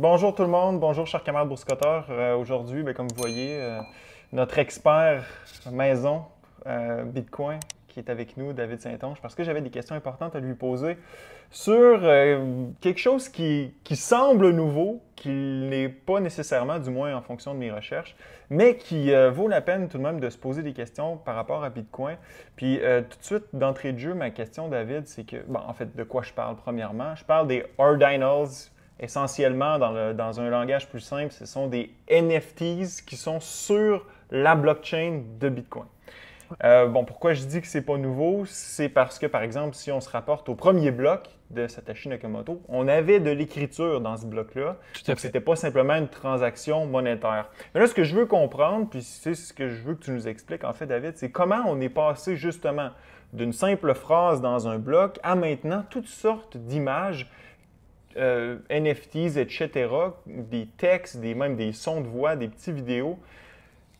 Bonjour tout le monde, bonjour chers camarades boursicoteurs. Euh, aujourd'hui, ben, comme vous voyez, euh, notre expert maison euh, Bitcoin qui est avec nous, David Saint-Onge, parce que j'avais des questions importantes à lui poser sur quelque chose qui, semble nouveau, qui n'est pas nécessairement, du moins en fonction de mes recherches, mais qui vaut la peine tout de même de se poser des questions par rapport à Bitcoin. Puis tout de suite, d'entrée de jeu, ma question, David, c'est que, en fait, de quoi je parle premièrement? Je parle des ordinals essentiellement dans, un langage plus simple, ce sont des NFTs qui sont sur la blockchain de Bitcoin. Euh, bon, pourquoi je dis que c'est pas nouveau, c'est parce que, par exemple, si on se rapporte au premier bloc de Satoshi Nakamoto, on avait de l'écriture dans ce bloc-là. ce n'était pas simplement une transaction monétaire. Mais là, ce que je veux comprendre, puis c'est ce que je veux que tu nous expliques, en fait, David, c'est comment on est passé justement d'une simple phrase dans un bloc à maintenant toutes sortes d'images euh, NFTs, etc., des textes, des, même des sons de voix, des petites vidéos,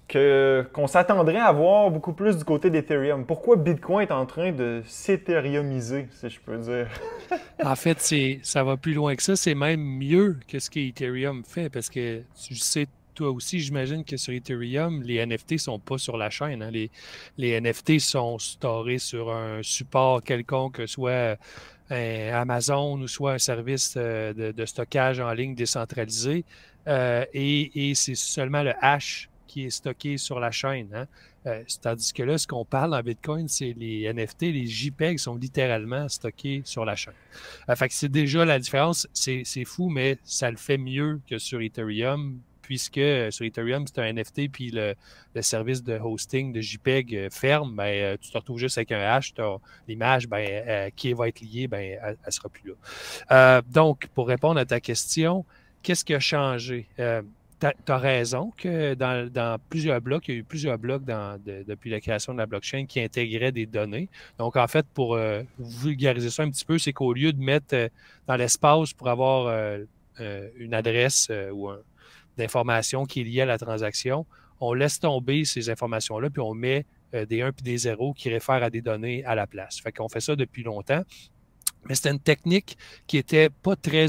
que, qu'on s'attendrait à voir beaucoup plus du côté d'Ethereum. Pourquoi Bitcoin est en train de s'Ethereumiser, si je peux dire? en fait, c'est, ça va plus loin que ça. C'est même mieux que ce que Ethereum fait, parce que tu sais toi aussi, j'imagine que sur Ethereum, les NFT sont pas sur la chaîne. Hein. Les, les, NFT sont storés sur un support quelconque, soit ben, Amazon ou soit un service euh, de, stockage en ligne décentralisé. Euh, et, c'est seulement le hash qui est stocké sur la chaîne. C'est hein. à euh, tandis que là, ce qu'on parle en Bitcoin, c'est les NFT, les JPEG sont littéralement stockés sur la chaîne. fait que c'est déjà la différence. C'est fou, mais ça le fait mieux que sur Ethereum puisque euh, sur Ethereum, c'est un NFT, puis le, service de hosting de JPEG euh, ferme, ben, euh, tu te retrouves juste avec un hash, l'image ben, qui va être liée, ben, elle ne sera plus là. donc, pour répondre à ta question, qu'est-ce qui a changé? tu as, raison que dans, plusieurs blocs, il y a eu plusieurs blocs depuis la création de la blockchain qui intégraient des données. Donc, en fait, pour vulgariser ça un petit peu, c'est qu'au lieu de mettre dans l'espace pour avoir une adresse ou un, informations qui est liée à la transaction, on laisse tomber ces informations-là, puis on met euh, des 1 puis des 0 qui réfèrent à des données à la place. Fait qu'on fait ça depuis longtemps. Mais c'était une technique qui était pas très,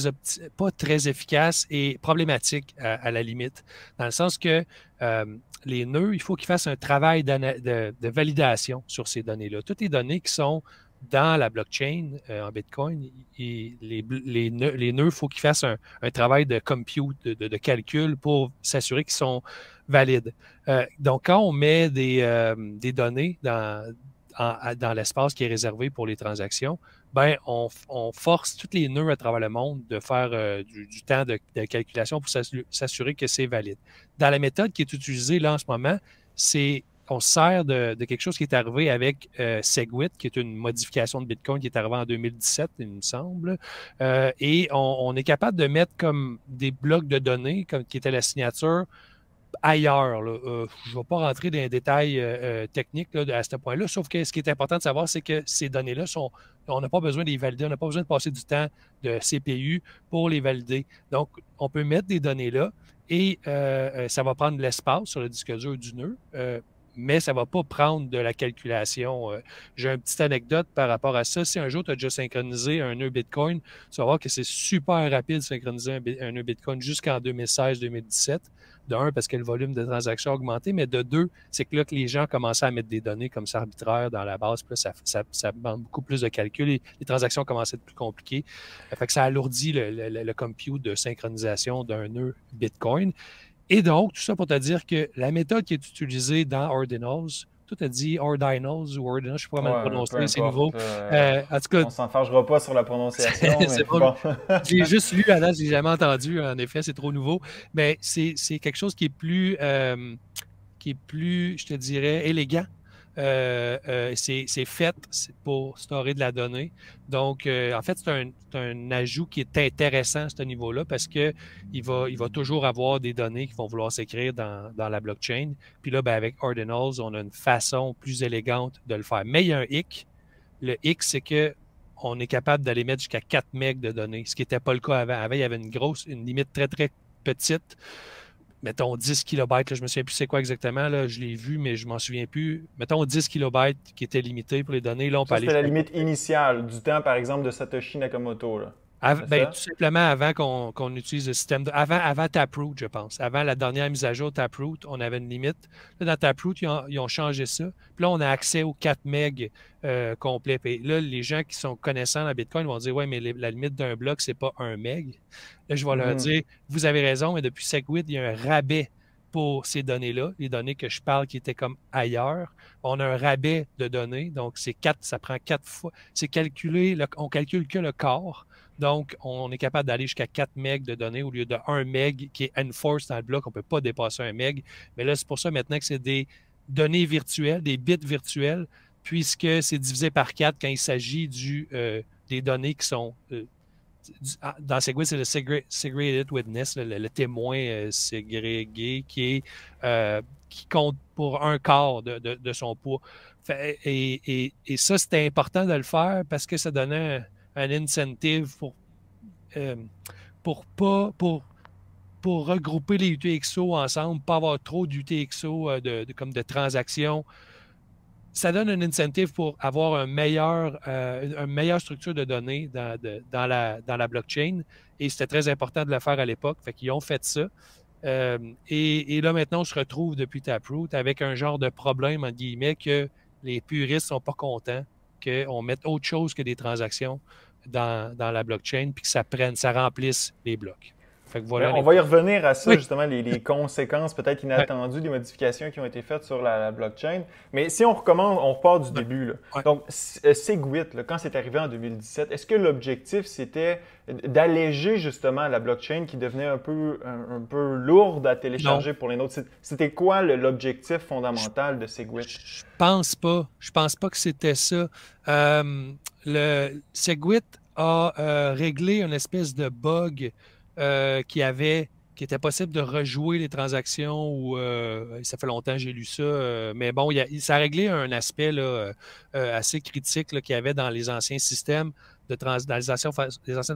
pas très efficace et problématique à, la limite, dans le sens que euh, les nœuds, il faut qu'ils fassent un travail de, validation sur ces données-là. Toutes les données qui sont dans la blockchain, euh, en Bitcoin, les, nœuds, il faut qu'ils fassent un, travail de compute, de, calcul pour s'assurer qu'ils sont valides. Euh, donc, quand on met des, euh, données dans, l'espace qui est réservé pour les transactions, ben, on, force tous les nœuds à travers le monde de faire du, temps de, de calculation pour s'assurer que c'est valide. Dans la méthode qui est utilisée là en ce moment, c'est on sert de, quelque chose qui est arrivé avec euh, Segwit, qui est une modification de Bitcoin qui est arrivée en 2017, il me semble. Euh, et on, est capable de mettre comme des blocs de données, comme qui était la signature, ailleurs. Euh, je ne vais pas rentrer dans les détails techniques à ce point-là, sauf que ce qui est important de savoir, c'est que ces données-là sont. On n'a pas besoin de les valider, on n'a pas besoin de passer du temps de CPU pour les valider. Donc, on peut mettre des données là et ça va prendre de l'espace sur le disque dur du nœud mais ça ne va pas prendre de la calculation. Euh, j'ai une petite anecdote par rapport à ça. Si un jour tu as déjà synchronisé un nœud Bitcoin, tu vas voir que c'est super rapide de synchroniser un, nœud Bitcoin jusqu'en 2016-2017. De un, parce que le volume de transactions a augmenté, mais de deux, c'est que là que les gens commençaient à mettre des données comme ça arbitraires dans la base, puis ça, demande beaucoup plus de calculs et les transactions commençaient à être plus compliquées. Fait que ça alourdit le, le compute de synchronisation d'un nœud Bitcoin. Et donc, tout ça pour te dire que la méthode qui est utilisée dans Ordinals, tout a dit Ordinals ou Ordinals, je ne sais pas comment le prononcer, c'est nouveau. Euh, euh, en tout cas, on s'en s'enfargera pas sur la prononciation. J'ai juste lu, je n'ai jamais entendu, en effet, c'est trop nouveau. Mais c'est quelque chose qui est plus, euh, qui est plus, je te dirais, élégant euh, euh, c'est fait pour stocker de la donnée. Donc, euh, en fait, c'est un, ajout qui est intéressant à ce niveau-là parce qu'il va, toujours avoir des données qui vont vouloir s'écrire dans, la blockchain. Puis là, ben, avec Ordinals, on a une façon plus élégante de le faire. Mais il y a un hic. Le hic, c'est que on est capable d'aller mettre jusqu'à 4 MB de données, ce qui n'était pas le cas avant. Avant, il y avait une grosse, une limite très, très petite mettons 10 kilobytes, je je me souviens plus c'est quoi exactement, là, je l'ai vu, mais je m'en souviens plus. Mettons 10 kilobytes qui était limité pour les données. Là, on C'était la limite initiale du temps, par exemple, de Satoshi Nakamoto. Ben, tout simplement avant qu'on utilise le système. avant, avant Taproot, je pense. Avant la dernière mise à jour Taproot, on avait une limite. Là, dans Taproot, ils ont, changé ça. Puis là, on a accès aux 4 MB euh, complets. Puis là, les gens qui sont connaissants la Bitcoin vont dire Ouais, mais la limite d'un bloc, n'est pas 1 MB. Là, je vais leur mm-hmm. dire Vous avez raison, mais depuis SegWit, il y a un rabais pour ces données-là, les données que je parle qui étaient comme ailleurs. On a un rabais de données, donc c'est quatre, ça prend quatre fois. C'est calculé, on calcule que le corps. Donc, on est capable d'aller jusqu'à 4 MB de données au lieu de 1 MB qui est enforced dans le bloc. On ne peut pas dépasser un MB. Mais là, c'est pour ça maintenant que c'est des données virtuelles, des bits virtuels, puisque c'est divisé par quatre quand il s'agit du, euh, des données qui sont euh, ah, dans Segway, c'est le Segregated Witness, le, témoin euh, ségrégué qui, euh, qui compte pour un quart de, son poids. et, ça, c'était important de le faire parce que ça donnait un, incentive euh, pour, regrouper les UTXO ensemble, pas avoir trop d'UTXO de, comme de transactions ça donne un incentive pour avoir euh, une meilleure structure de données dans, la, blockchain. Et c'était très important de le faire à l'époque. Fait qu'ils ont fait ça. Euh, et, là, maintenant, on se retrouve depuis Taproot avec un genre de problème, en guillemets, que les puristes sont pas contents qu'on mette autre chose que des transactions dans, la blockchain, puis que ça prenne, ça remplisse les blocs on va y revenir à ça, justement, les, conséquences peut-être inattendues des modifications qui ont été faites sur la, blockchain. Mais si on recommence, on repart du début. Là. Donc, Segwit, euh, quand c'est arrivé en 2017, est-ce que l'objectif, c'était d'alléger justement la blockchain qui devenait un peu, un, peu lourde à télécharger pour les nôtres? C'était quoi l'objectif fondamental de Segwit? Je pense pas. Je pense pas que c'était ça. Euh, Segwit a euh, réglé une espèce de bug euh, qui avait qui était possible de rejouer les transactions ou euh, ça fait longtemps que j'ai lu ça, euh, mais bon, ça a réglé un aspect assez critique qu'il y avait dans les anciens systèmes de dans les, anciennes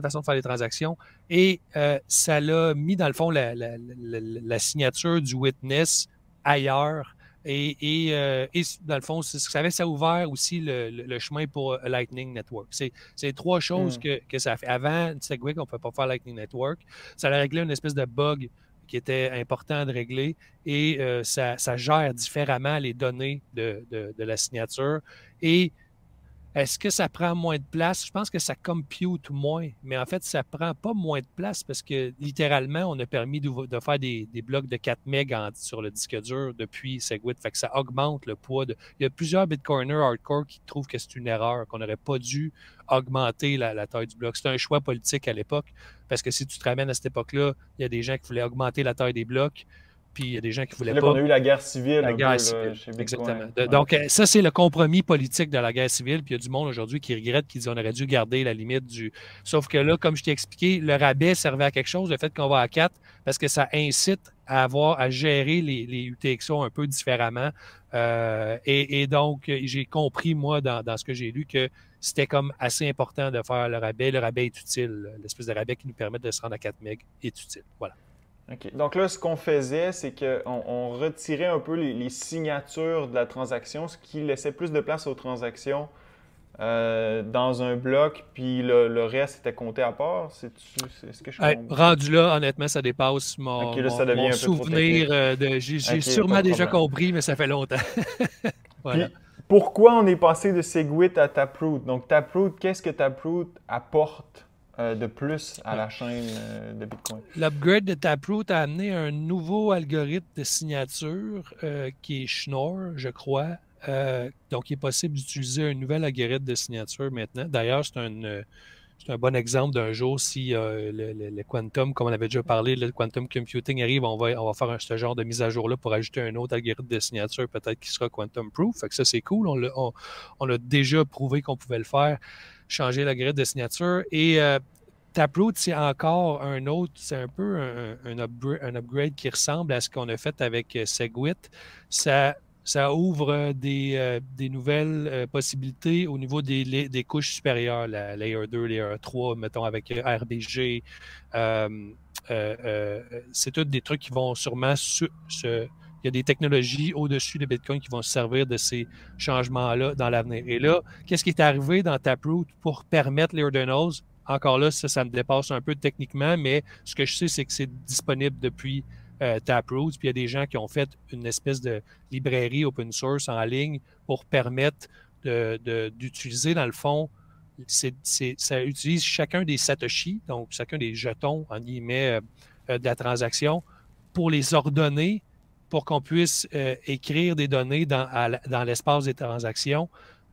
façons de faire les transactions et ça l'a mis dans le fond la signature du witness ailleurs et, euh, dans le fond, ça avait, a ouvert aussi le, chemin pour euh, Lightning Network. C'est trois choses mm. que, ça a fait. Avant on ne pouvait pas faire Lightning Network. Ça a réglé une espèce de bug qui était important de régler et euh, ça, gère différemment les données de, de la signature. Et est-ce que ça prend moins de place? Je pense que ça compute moins, mais en fait, ça prend pas moins de place parce que littéralement, on a permis de faire des, blocs de 4 mégas sur le disque dur depuis Segwit. Fait que ça augmente le poids. Il y a plusieurs bitcoiners hardcore qui trouvent que c'est une erreur, qu'on n'aurait pas dû augmenter la, la taille du bloc. C'était un choix politique à l'époque parce que si tu te ramènes à cette époque-là, il y a des gens qui voulaient augmenter la taille des blocs puis il y a des gens qui voulaient là On a eu la guerre civile. La guerre civile. Exactement. Donc, euh, ça, c'est le compromis politique de la guerre civile. Puis il y a du monde aujourd'hui qui regrette, qui dit on aurait dû garder la limite du. Sauf que là, comme je t'ai expliqué, le rabais servait à quelque chose, le fait qu'on va à 4, parce que ça incite à avoir à gérer les, UTXO un peu différemment. Euh, et, donc, j'ai compris, moi, dans, ce que j'ai lu, que c'était comme assez important de faire le rabais. Le rabais est utile. L'espèce de rabais qui nous permet de se rendre à 4 MB est utile. Voilà. Donc là, ce qu'on faisait, c'est qu'on retirait un peu les, signatures de la transaction, ce qui laissait plus de place aux transactions euh, dans un bloc, puis le, reste était compté à part. C'est ce que je Rendu là, honnêtement, ça dépasse mon, souvenir euh, J'ai sûrement déjà compris, mais ça fait longtemps. pourquoi on est passé de Segwit à Taproot? Donc, Taproot, qu'est-ce que Taproot apporte euh, de plus à la chaîne euh, de Bitcoin. L'upgrade de Taproot a amené un nouveau algorithme de signature euh, qui est Schnorr, je crois. donc, il est possible d'utiliser un nouvel algorithme de signature maintenant. D'ailleurs, c'est un, bon exemple d'un jour si le, le, quantum, comme on avait déjà parlé, le quantum computing arrive, on va, on faire ce genre de mise à jour-là pour ajouter un autre algorithme de signature peut-être qui sera quantum proof. Fait que ça, c'est cool. On, on, on a déjà prouvé qu'on pouvait le faire changer la grille de signature. Et euh, Taproot, c'est encore un autre, c'est un peu un, upgrade, qui ressemble à ce qu'on a fait avec euh, Segwit. Ça, ça ouvre des, euh, des nouvelles possibilités au niveau des, couches supérieures, la Layer 2, Layer 3, mettons avec RBG. c'est tout des trucs qui vont sûrement se il y a des technologies au-dessus de Bitcoin qui vont se servir de ces changements-là dans l'avenir. Et là, qu'est-ce qui est arrivé dans Taproot pour permettre les ordinals? Encore là, ça, me dépasse un peu techniquement, mais ce que je sais, c'est que c'est disponible depuis euh, Taproot. Puis il y a des gens qui ont fait une espèce de librairie open source en ligne pour permettre d'utiliser, dans le fond, ça utilise chacun des satoshis, donc chacun des jetons, en guillemets, euh, euh, de la transaction, pour les ordonner pour qu'on puisse euh, écrire des données dans, l'espace des transactions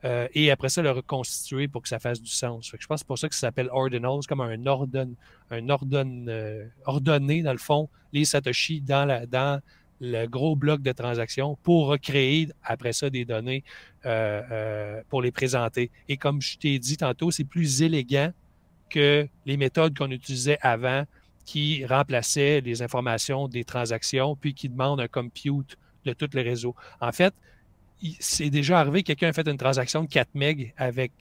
euh, et après ça le reconstituer pour que ça fasse du sens. je pense que c'est pour ça que ça s'appelle ordinals, comme un ordon, un euh, dans le fond les satoshi dans, dans le gros bloc de transactions pour recréer après ça des données pour les présenter. Et comme je t'ai dit tantôt, c'est plus élégant que les méthodes qu'on utilisait avant qui remplaçait les informations des transactions, puis qui demande un compute de tout le réseau. En fait, c'est déjà arrivé, quelqu'un a fait une transaction de 4 MB avec,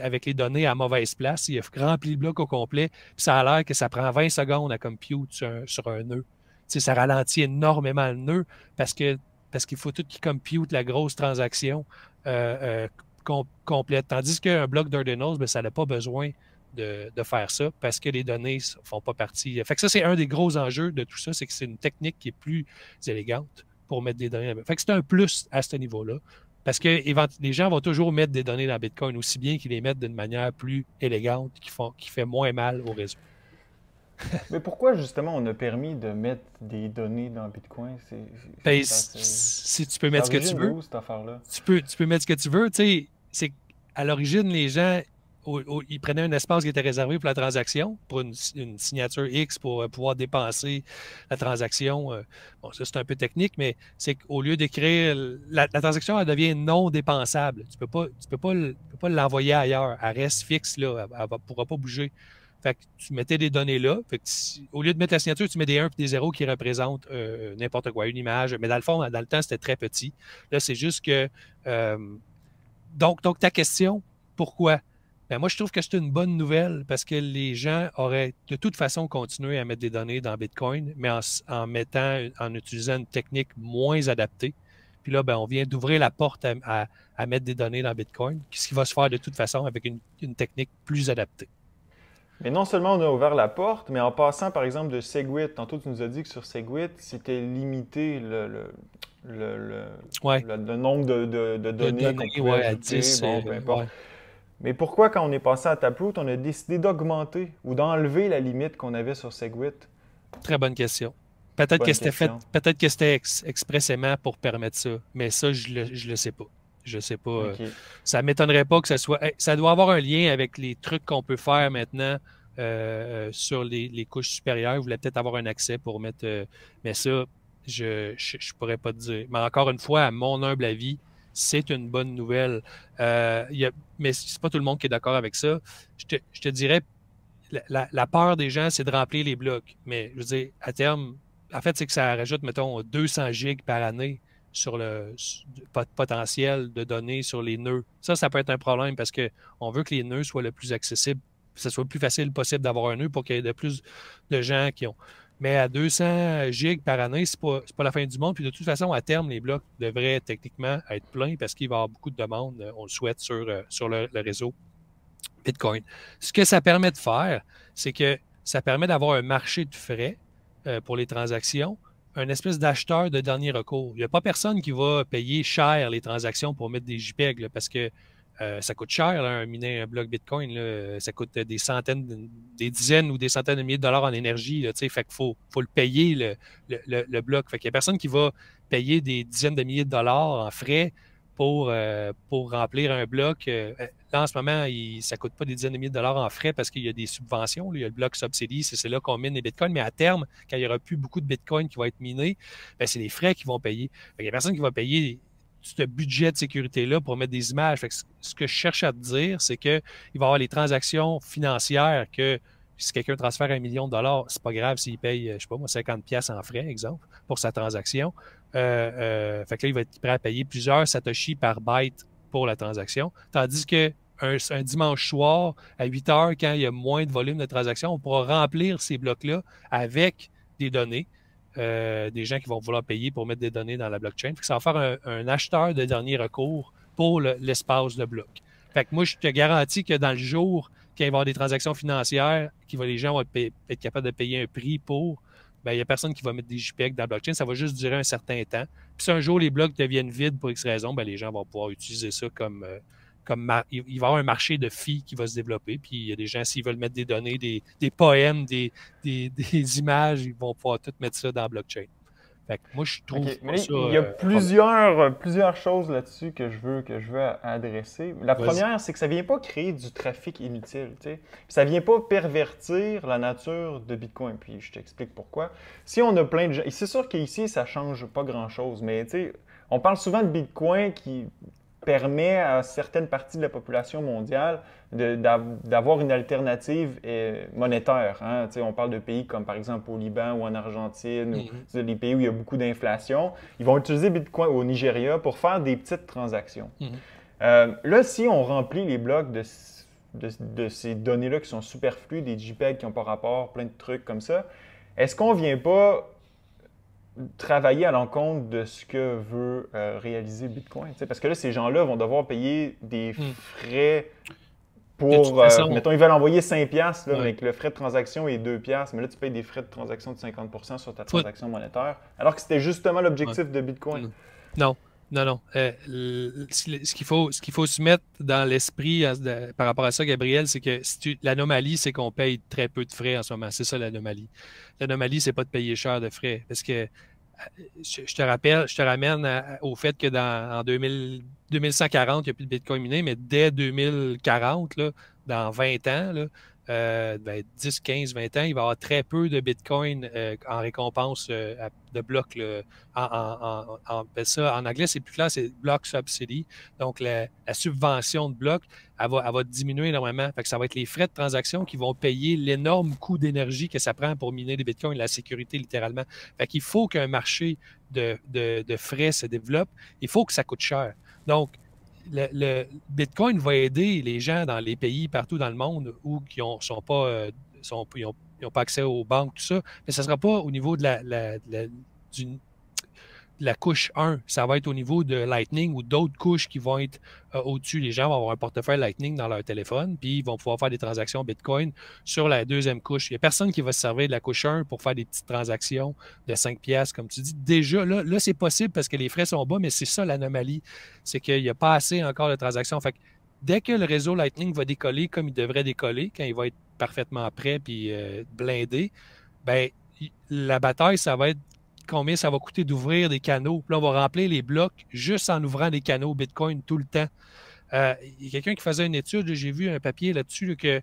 avec les données à mauvaise place, il a rempli le bloc au complet, puis ça a l'air que ça prend 20 secondes à compute sur un, nœud. ça ralentit énormément le nœud parce que parce qu'il faut tout qui compute la grosse transaction euh, euh, complète. Tandis qu'un bloc d'Ordinals, ben, ça n'a pas besoin de, faire ça parce que les données ne font pas partie. Fait ça, c'est un des gros enjeux de tout ça, c'est que c'est une technique qui est plus élégante pour mettre des données. Fait c'est un plus à ce niveau-là. Parce que les gens vont toujours mettre des données dans Bitcoin aussi bien qu'ils les mettent d'une manière plus élégante, qui, font, qui fait moins mal au réseau. Mais pourquoi justement on a permis de mettre des données dans Bitcoin? Ben, si, tu peux mettre ce que tu veux. tu, peux, tu peux mettre ce que tu veux. c'est à l'origine, les gens, ils il prenait un espace qui était réservé pour la transaction, pour une, signature X, pour euh, pouvoir dépenser la transaction. Euh, bon, ça, c'est un peu technique, mais c'est qu'au lieu d'écrire, la, transaction, elle devient non dépensable. Tu ne peux pas, peux pas, l'envoyer ailleurs. Elle reste fixe, là, elle ne pourra pas bouger. Fait que tu mettais des données là. au lieu de mettre la signature, tu mets des 1 et des 0 qui représentent euh, n'importe quoi, une image. Mais dans le fond, dans le temps, c'était très petit. Là, c'est juste que. donc, donc, ta question, pourquoi? Ben, moi, je trouve que c'est une bonne nouvelle parce que les gens auraient de toute façon continué à mettre des données dans Bitcoin, mais en, mettant, en utilisant une technique moins adaptée. Puis là, ben, on vient d'ouvrir la porte à, mettre des données dans Bitcoin, ce qui va se faire de toute façon avec une, technique plus adaptée. Mais non seulement on a ouvert la porte, mais en passant par exemple de Segwit, tantôt tu nous as dit que sur Segwit, c'était limité le, le, le, nombre de, données. à 10. Mais pourquoi, quand on est passé à Taproot, on a décidé d'augmenter ou d'enlever la limite qu'on avait sur Segwit? Très bonne question. Peut-être que c'était fait, peut-être que c'était expressément pour permettre ça, mais ça, je le, le sais pas. Je sais pas. Euh, ça m'étonnerait pas que ça soit. ça doit avoir un lien avec les trucs qu'on peut faire maintenant euh, euh, sur les, couches supérieures. Vous voulez peut-être avoir un accès pour mettre. mais ça, je, ne pourrais pas dire. Mais encore une fois, à mon humble avis, c'est une bonne nouvelle. Mais ce n'est mais c'est pas tout le monde qui est d'accord avec ça. Je te, dirais, la, la, peur des gens, c'est de remplir les blocs. Mais je veux dire, à terme, en fait, c'est que ça rajoute, mettons, 200 gigs par année sur le potentiel de données sur les nœuds. Ça, ça peut être un problème parce qu'on veut que les nœuds soient le plus accessibles, que ce soit le plus facile possible d'avoir un nœud pour qu'il y ait de plus de gens qui ont mais à 200 gigs par année, ce pas, pas la fin du monde. Puis de toute façon, à terme, les blocs devraient techniquement être pleins parce qu'il va y avoir beaucoup de demandes, euh, on le souhaite, sur, euh, sur le, réseau Bitcoin. Ce que ça permet de faire, c'est que ça permet d'avoir un marché de frais euh, pour les transactions, un espèce d'acheteur de dernier recours. Il n'y a pas personne qui va payer cher les transactions pour mettre des JPEG parce que euh, ça coûte cher, miner, un bloc Bitcoin. ça coûte des centaines, des dizaines ou des centaines de milliers de dollars en énergie. Il fait faut, faut le payer, le, bloc. Fait qu'il n'y a personne qui va payer des dizaines de milliers de dollars en frais pour, euh, pour remplir un bloc. Euh, là, en ce moment, ça ne coûte pas des dizaines de milliers de dollars en frais parce qu'il y a des subventions. il y a le bloc subsidie, c'est là qu'on mine les bitcoins. Mais à terme, quand il n'y aura plus beaucoup de bitcoins qui vont être minés, ben, c'est les frais qui vont payer. Il n'y a personne qui va payer ce budget de sécurité-là pour mettre des images. ce que je cherche à te dire, c'est qu'il va y avoir les transactions financières que si quelqu'un transfère un million de dollars, c'est pas grave s'il paye, euh, je sais pas moi, 50 pièces en frais, exemple, pour sa transaction. Euh, euh, fait que là, il va être prêt à payer plusieurs satoshi par byte pour la transaction. Tandis que dimanche soir, à 8 heures, quand il y a moins de volume de transactions, on pourra remplir ces blocs-là avec des données euh, des gens qui vont vouloir payer pour mettre des données dans la blockchain. ça va faire un, acheteur de dernier recours pour l'espace de bloc. Fait que moi, je te garantis que dans le jour qu'il va y avoir des transactions financières, qui les gens vont être, capables de payer un prix pour, ben, il n'y a personne qui va mettre des JPEG dans la blockchain. Ça va juste durer un certain temps. Puis si un jour les blocs deviennent vides pour X raison, ben les gens vont pouvoir utiliser ça comme. Euh, il va y avoir un marché de filles qui va se développer. Puis il y a des gens, s'ils veulent mettre des données, des, poèmes, des, images, ils vont pouvoir tout mettre ça dans la blockchain. moi, je trouve ça, Il y a euh, plusieurs, euh, plusieurs choses là-dessus que je veux, que je veux adresser. La première, c'est que ça ne vient pas créer du trafic inutile. Ça ne vient pas pervertir la nature de Bitcoin. Puis je t'explique pourquoi. Si on a plein de gens. C'est sûr qu'ici, ça ne change pas grand-chose. Mais on parle souvent de Bitcoin qui, permet à certaines parties de la population mondiale d'avoir une alternative euh, monétaire. Hein. On parle de pays comme par exemple au Liban ou en Argentine, mm-hmm. des pays où il y a beaucoup d'inflation. Ils vont utiliser Bitcoin au Nigeria pour faire des petites transactions. Mm-hmm. Euh, là, si on remplit les blocs de, de ces données-là qui sont superflues, des JPEG qui n'ont pas rapport, plein de trucs comme ça, est-ce qu'on ne vient pas travailler à l'encontre de ce que veut euh, réaliser Bitcoin. parce que là, ces gens-là vont devoir payer des hmm. frais pour. Euh, mettons, ils veulent envoyer 5$, là, avec le frais de transaction est 2$, mais là, tu payes des frais de transaction de 50% sur ta transaction monétaire, alors que c'était justement l'objectif de Bitcoin. Non. Non, non. Euh, ce qu'il faut, se mettre dans l'esprit par rapport à ça, Gabriel, c'est que si l'anomalie, c'est qu'on paye très peu de frais en ce moment. C'est ça l'anomalie. L'anomalie, c'est pas de payer cher de frais. Parce que euh, je, te rappelle, je te ramène au fait que dans en 2140, il n'y a plus de Bitcoin miné, mais dès 2040, là, dans 20 ans, là, 10, 15, 20 ans, il va y avoir très peu de Bitcoin euh, en récompense euh, de blocs. En, ben, en, anglais, c'est plus clair, c'est block subsidy. Donc, la, subvention de blocs, elle va, diminuer énormément. Fait que ça va être les frais de transaction qui vont payer l'énorme coût d'énergie que ça prend pour miner les bitcoins, la sécurité littéralement. Fait qu'il faut qu'un marché de, de frais se développe. Il faut que ça coûte cher. Donc, le, Bitcoin va aider les gens dans les pays partout dans le monde où qui ont, sont pas, euh, sont, ils n'ont pas accès aux banques, tout ça, mais ce ne sera pas au niveau de la, la, du, la couche 1, ça va être au niveau de Lightning ou d'autres couches qui vont être euh, au-dessus. Les gens vont avoir un portefeuille Lightning dans leur téléphone, puis ils vont pouvoir faire des transactions Bitcoin sur la deuxième couche. Il n'y a personne qui va se servir de la couche 1 pour faire des petites transactions de 5 pièces comme tu dis. Déjà, là, c'est possible parce que les frais sont bas, mais c'est ça l'anomalie. C'est qu'il n'y a pas assez encore de transactions. Fait dès que le réseau Lightning va décoller comme il devrait décoller, quand il va être parfaitement prêt puis euh, blindé, ben la bataille, ça va être combien ça va coûter d'ouvrir des canaux. là, on va remplir les blocs juste en ouvrant des canaux Bitcoin tout le temps. Euh, il y a quelqu'un qui faisait une étude, j'ai vu un papier là-dessus, que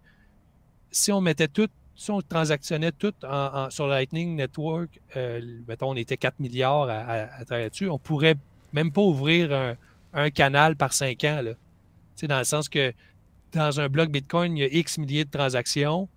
si on mettait tout, si on transactionnait tout sur Lightning Network, euh, mettons, on était 4 milliards à, à, là dessus, on pourrait même pas ouvrir un, canal par 5 ans. Là. Dans le sens que dans un bloc Bitcoin, il y a X milliers de transactions.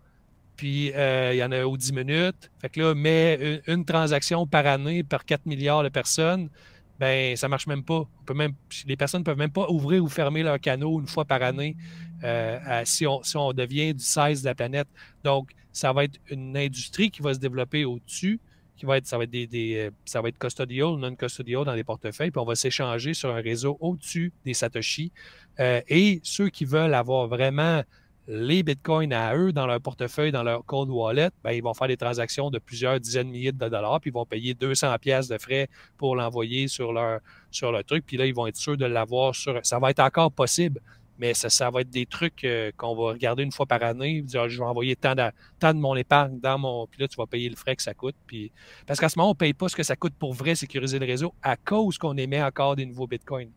Puis euh, il y en a aux 10 minutes. Fait que là, mais une, transaction par année par 4 milliards de personnes, ben ça marche même pas. On peut même, les personnes ne peuvent même pas ouvrir ou fermer leur canot une fois par année euh, si, on, si on devient du 16 de la planète. Donc, ça va être une industrie qui va se développer au-dessus qui va être, ça va être des, euh, ça va être custodial, non custodial dans des portefeuilles, puis on va s'échanger sur un réseau au-dessus des Satoshi. et ceux qui veulent avoir vraiment les bitcoins à eux dans leur portefeuille, dans leur cold wallet, ben, ils vont faire des transactions de plusieurs dizaines de milliers de dollars, puis ils vont payer 200 pièces de frais pour l'envoyer sur leur, sur truc. Puis là, ils vont être sûrs de l'avoir sur... Ça va être encore possible, mais ça, va être des trucs euh, qu'on va regarder une fois par année. Ah, je vais envoyer tant de, tant de mon épargne dans mon... Puis là, tu vas payer le frais que ça coûte. Puis... Parce qu'à ce moment, on ne paye pas ce que ça coûte pour vrai sécuriser le réseau à cause qu'on émet encore des nouveaux bitcoins.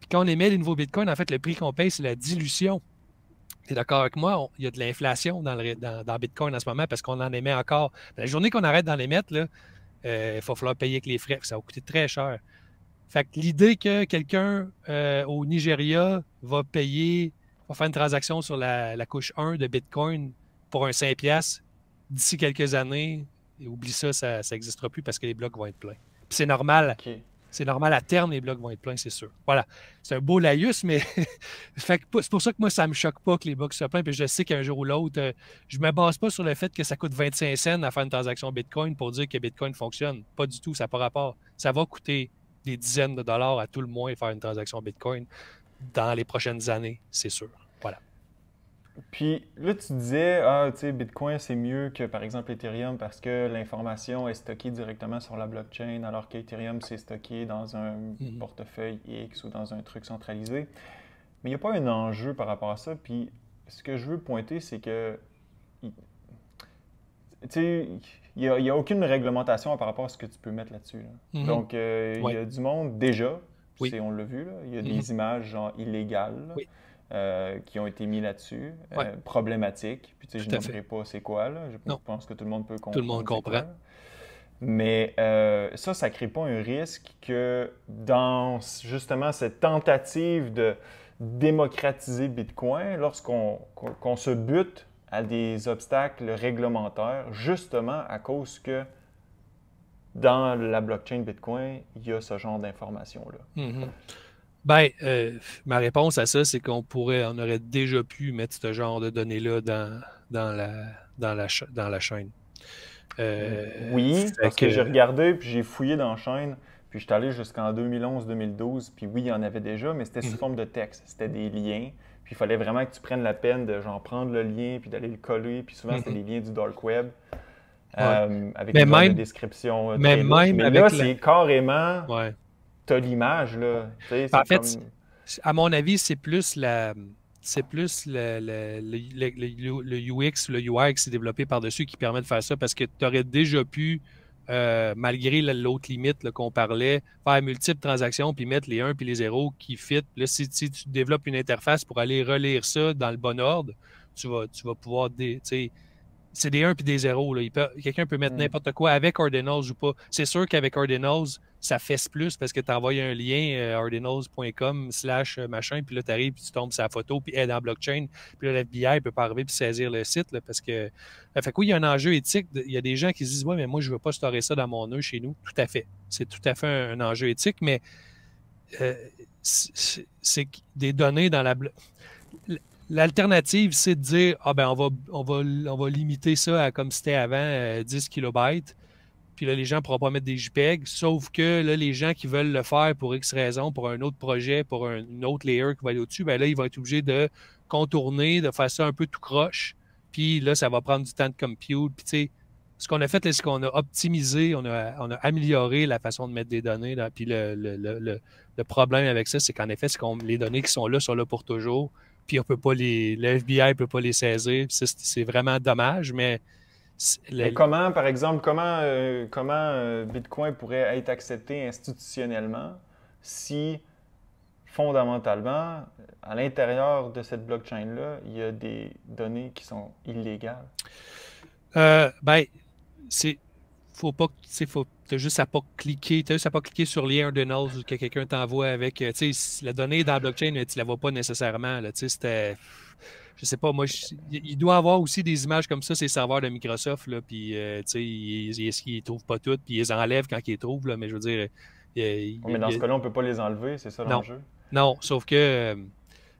Puis quand on émet des nouveaux bitcoins, en fait, le prix qu'on paye, c'est la dilution tu d'accord avec moi, il y a de l'inflation dans, Bitcoin en ce moment parce qu'on en émet encore. La journée qu'on arrête d'en émettre, là, euh, il va falloir payer avec les frais. Ça va coûter très cher. Fait que l'idée que quelqu'un euh, au Nigeria va payer, va faire une transaction sur la, couche 1 de Bitcoin pour un 5$ d'ici quelques années, oublie ça, ça n'existera plus parce que les blocs vont être pleins. c'est normal. C'est normal, à terme, les blocs vont être pleins, c'est sûr. Voilà. C'est un beau laïus, mais c'est pour ça que moi, ça ne me choque pas que les blocs soient pleins. Puis je sais qu'un jour ou l'autre, euh, je ne me base pas sur le fait que ça coûte 25 cents à faire une transaction Bitcoin pour dire que Bitcoin fonctionne. Pas du tout, ça n'a pas rapport. Ça va coûter des dizaines de dollars à tout le moins faire une transaction Bitcoin dans les prochaines années, c'est sûr. Puis là, tu disais, ah, tu sais, Bitcoin, c'est mieux que par exemple Ethereum parce que l'information est stockée directement sur la blockchain, alors qu'Ethereum, c'est stocké dans un mhm. portefeuille X ou dans un truc centralisé. Mais il n'y a pas un enjeu par rapport à ça. Puis ce que je veux pointer, c'est que. Tu sais, il n'y a, aucune réglementation par rapport à ce que tu peux mettre là-dessus. Mhm. Donc, euh, il y a du monde déjà, on l'a vu, il y a mhm. des images illégales. Euh, qui ont été mis là-dessus, euh, problématiques. Puis, tu sais, je ne dirai pas c'est quoi, là. Je pense que tout le monde peut comprendre. Tout le monde comprend. Mais euh, ça, ça ne crée pas un risque que dans justement cette tentative de démocratiser Bitcoin, lorsqu'on se bute à des obstacles réglementaires, justement à cause que dans la blockchain Bitcoin, il y a ce genre d'informations-là. Mm-hmm. Ben, euh, ma réponse à ça, c'est qu'on pourrait, on aurait déjà pu mettre ce genre de données-là dans, dans, la, dans, dans la chaîne. Euh, oui, parce que, j'ai regardé, puis j'ai fouillé dans la chaîne, puis je suis allé jusqu'en 2011-2012, puis oui, il y en avait déjà, mais c'était sous mhm. forme de texte, c'était des liens, puis il fallait vraiment que tu prennes la peine de genre prendre le lien, puis d'aller le coller, puis souvent c'était mhm. des liens du dark web. Euh, avec des une description. Mais même là, c'est carrément as l'image. Là. En fait, à mon avis, c'est plus la. C'est plus le, le, le, UX, le UI qui s'est développé par-dessus qui permet de faire ça parce que tu aurais déjà pu, euh, malgré l'autre limite qu'on parlait, faire multiples transactions puis mettre les 1 puis les 0 qui fit. Là, si, tu développes une interface pour aller relire ça dans le bon ordre, tu vas, tu vas pouvoir c'est des 1 puis des 0. Quelqu'un peut mettre mm. n'importe quoi avec Ordinals ou pas. C'est sûr qu'avec Ordinals, ça fesse plus parce que tu envoies un lien euh, slash euh, machin, puis là, tu arrives, puis tu tombes sur la photo, puis elle est la blockchain, puis là, l'FBI ne peut pas arriver puis saisir le site parce que. Euh, fait que oui, il y a un enjeu éthique. Il y a des gens qui se disent Ouais, mais moi, je ne veux pas stocker ça dans mon nœud chez nous. Tout à fait. C'est tout à fait un, enjeu éthique, mais euh, c'est des données dans la. L'alternative, c'est de dire Ah ben on va, on va, limiter ça à comme c'était avant, 10 euh, kB. Puis là, les gens ne pourront pas mettre des JPEG. Sauf que là, les gens qui veulent le faire pour X raison, pour un autre projet, pour un, une autre layer qui va aller au-dessus, ben là, ils vont être obligés de contourner, de faire ça un peu tout croche. Puis là, ça va prendre du temps de compute. Puis tu sais, ce qu'on a fait, c'est qu'on a optimisé, on a, amélioré la façon de mettre des données. Puis le, problème avec ça, c'est qu'en effet, les données qui sont là sont là pour toujours puis on peut pas les, le FBI ne peut pas les saisir. C'est vraiment dommage, mais. comment, par exemple, comment, euh, comment euh, Bitcoin pourrait être accepté institutionnellement si, fondamentalement, à l'intérieur de cette blockchain-là, il y a des données qui sont illégales? Euh, ben, c'est. Faut pas. Faut, T'as juste à pas cliquer, juste pas cliquer sur lien de notes que quelqu'un t'envoie avec. Euh, tu sais, la donnée dans la blockchain, mais euh, tu la vois pas nécessairement. Là, c'était. Je sais pas, moi, il doit avoir aussi des images comme ça, ces serveurs de Microsoft, là, puis, euh, qu'ils tu trouvent pas toutes, puis ils enlèvent quand ils les trouvent, mais je veux dire. mais dans ce cas-là, on peut pas les enlever, c'est ça l'enjeu? non, sauf que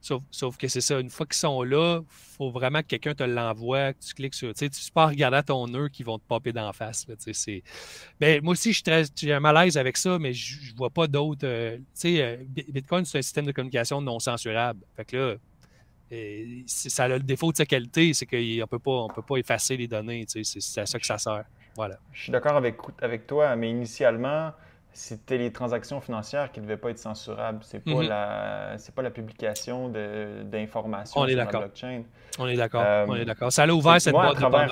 Sauf, que c'est ça, une fois qu'ils sont là, faut vraiment que quelqu'un te l'envoie, que tu cliques sur. Tu ne pas regarder à ton nœud qui vont te popper d'en face. Mais ben, moi aussi, je j'ai un malaise avec ça, mais je ne vois pas d'autres. Euh, euh, Bitcoin, c'est un système de communication non censurable. Fait que là, euh, ça a le défaut de sa qualité, c'est qu'on ne peut pas effacer les données. C'est à ça que ça sert. Voilà. Je suis d'accord avec toi, hein, mais initialement, c'était les transactions financières qui ne devaient pas être censurables. Ce n'est pas, mhm. la, pas la publication d'informations sur la blockchain. Euh, On est d'accord. Ça a ouvert cette boîte à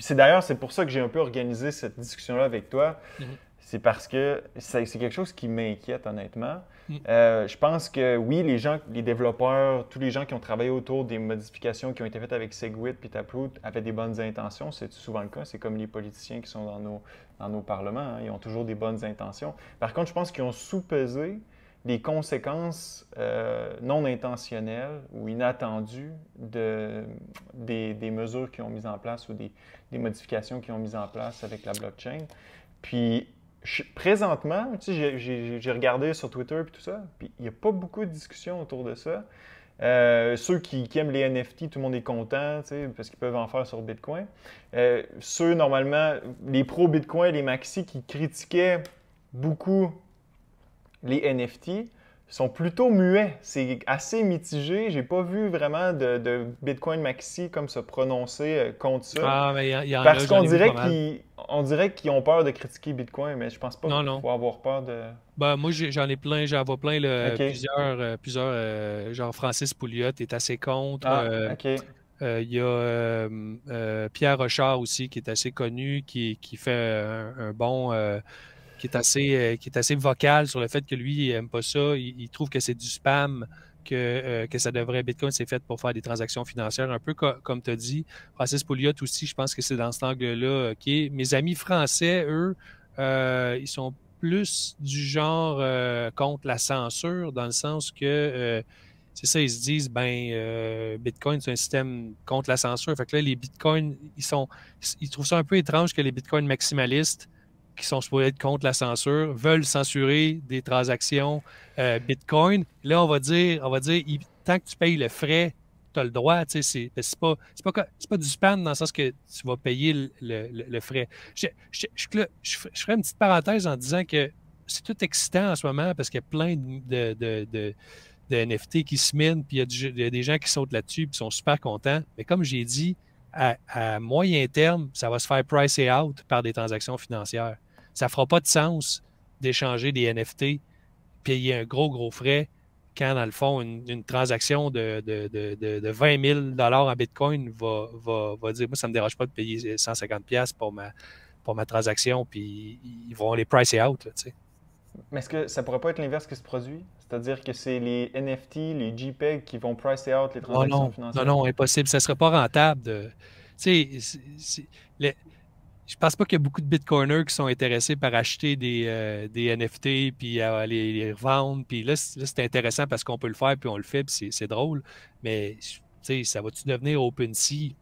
c'est D'ailleurs, c'est pour ça que j'ai un peu organisé cette discussion-là avec toi. Mhm. C'est parce que c'est quelque chose qui m'inquiète, honnêtement. Mm. Euh, je pense que oui, les gens, les développeurs, tous les gens qui ont travaillé autour des modifications qui ont été faites avec Segwit puis Taproot avaient des bonnes intentions. C'est souvent le cas. C'est comme les politiciens qui sont dans nos, dans nos parlements. Hein. Ils ont toujours des bonnes intentions. Par contre, je pense qu'ils ont sous-pesé les conséquences euh, non intentionnelles ou inattendues de, des, mesures qui ont mises en place ou des, des modifications qui ont mises en place avec la blockchain. Puis présentement, tu j'ai regardé sur Twitter et tout ça, puis il n'y a pas beaucoup de discussions autour de ça. Euh, ceux qui, aiment les NFT, tout le monde est content, tu parce qu'ils peuvent en faire sur Bitcoin. Euh, ceux, normalement, les pro-Bitcoin, les maxis qui critiquaient beaucoup les NFT, sont plutôt muets. C'est assez mitigé. J'ai pas vu vraiment de, Bitcoin Maxi comme se prononcer euh, contre ça. Ah, mais y a, parce qu'on dirait qu'ils on dirait qu'ils ont peur de critiquer Bitcoin, mais je pense pas qu'il faut avoir peur de. Ben, moi, j'en ai plein, j'en vois plein. le Plusieurs, euh, plusieurs euh, genre Francis Pouliot est assez contre. Ah, euh, Il y a Pierre Rochard aussi qui est assez connu, qui, fait un bon qui est assez, euh, qui est assez vocal sur le fait que lui, il n'aime pas ça. Il, trouve que c'est du spam, que, euh, que ça devrait. Bitcoin, c'est fait pour faire des transactions financières. Un peu comme tu as dit. Francis Pouliot aussi, je pense que c'est dans cet angle-là. Mes amis français, eux, euh, ils sont plus du genre contre la censure, dans le sens que. c'est ça, ils se disent, ben, Bitcoin, c'est un système contre la censure. Fait que là, les Bitcoins, ils sont, ils trouvent ça un peu étrange que les Bitcoins maximalistes qui sont supposés être contre la censure veulent censurer des transactions euh, Bitcoin. Là, on va dire, on va dire tant que tu payes le frais, tu as le droit. Tu sais, c'est pas, pas, pas, du spam dans le sens que tu vas payer le, frais. Je, je, ferai une petite parenthèse en disant que c'est tout excitant en ce moment parce qu'il y a plein de, de, NFT qui se minent, puis il y a, des gens qui sautent là-dessus, qui sont super contents. Mais comme j'ai dit, à, moyen terme, ça va se faire pricer out par des transactions financières. Ça ne fera pas de sens d'échanger des NFT, payer un gros, gros frais quand, dans le fond, une, transaction de, de, de, de, 20 000 en Bitcoin va, dire, moi, ça ne me dérange pas de payer 150 pour ma, pour ma transaction, puis ils vont les pricer out. Mais est-ce que ça pourrait pas être l'inverse qui se produit? C'est-à-dire que c'est les NFT, les JPEG qui vont pricer out les oh transactions non, financières? Non, non, impossible. Ça ne serait pas rentable. De... Tu sais, je pense pas qu'il y a beaucoup de bitcoiners qui sont intéressés par acheter des, euh, NFT puis à les, revendre. Puis là, c'est intéressant parce qu'on peut le faire puis on le fait puis c'est drôle. Mais ça va-tu devenir OpenSea?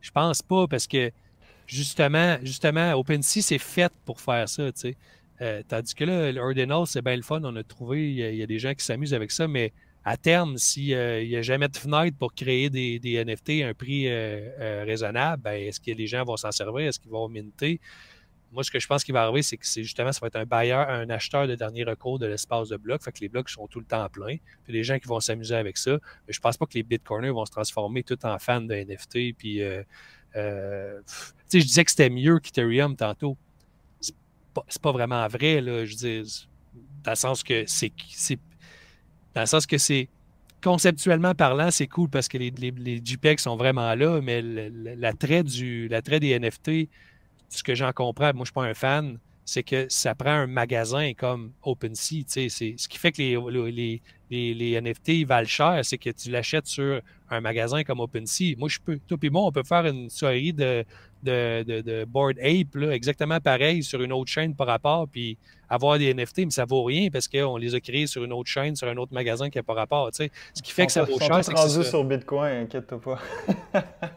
Je pense pas parce que justement, justement OpenSea, c'est fait pour faire ça. Tu sais. Euh, tandis que là, le c'est bien le fun, on a trouvé, il y, a des gens qui s'amusent avec ça, mais à terme, s'il euh, n'y a jamais de fenêtre pour créer des, NFT à un prix euh, raisonnable, ben, est-ce que les gens vont s'en servir? Est-ce qu'ils vont minter? Moi, ce que je pense qu'il va arriver, c'est que c'est justement, ça va être un bailleur, un acheteur de dernier recours de l'espace de bloc. Fait que les blocs sont tout le temps pleins. Puis les gens qui vont s'amuser avec ça. Mais ben, je pense pas que les bitcoiners vont se transformer tout en fans de NFT. Puis, je disais que c'était mieux qu'Ethereum tantôt pas, pas vraiment vrai, là, je dis, dans le sens que c'est. Dans le sens que c'est. Conceptuellement parlant, c'est cool parce que les, les, JPEG sont vraiment là, mais l'attrait des NFT, ce que j'en comprends, moi je ne suis pas un fan, c'est que ça prend un magasin comme OpenSea. tu C'est ce qui fait que les, les, NFT valent cher, c'est que tu l'achètes sur un magasin comme OpenSea. Moi, je peux, toi et moi, on peut faire une soirée de, de, de, Board Ape, là, exactement pareil sur une autre chaîne par rapport, puis avoir des NFT, mais ça vaut rien parce qu'on les a créés sur une autre chaîne, sur un autre magasin qui n'a pas rapport. Ce qui fait que ça vaut cher. Ils sont sur Bitcoin, inquiète-toi pas.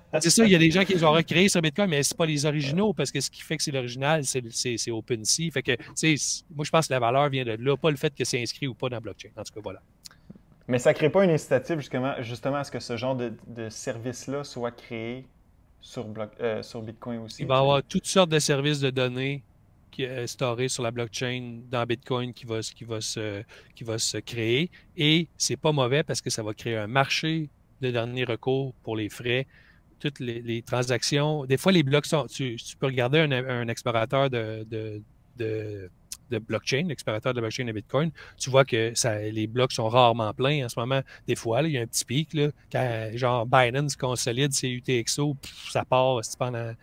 c'est ça, il y a des gens qui les ont recréés sur Bitcoin, mais ce pas les originaux parce que ce qui fait que c'est l'original, c'est OpenSea. Fait que, moi, je pense que la valeur vient de là, pas le fait que c'est inscrit ou pas dans la blockchain. En tout cas, voilà. Mais ça ne crée pas une incitative justement, justement à ce que ce genre de, de service-là soit créé euh, sur, Bitcoin aussi. Il va y avoir toutes sortes de services de données qui est euh, instauré sur la blockchain dans Bitcoin qui va, qui va, se, qui va se créer. Et c'est pas mauvais parce que ça va créer un marché de dernier recours pour les frais, toutes les, transactions. Des fois, les blocs sont. Tu, peux regarder un, explorateur de de blockchain, l'explorateur de la blockchain de Bitcoin, tu vois que ça, les blocs sont rarement pleins en ce moment. Des fois, il y a un petit pic. Là, quand genre Binance consolide c'est UTXO, ça part pendant,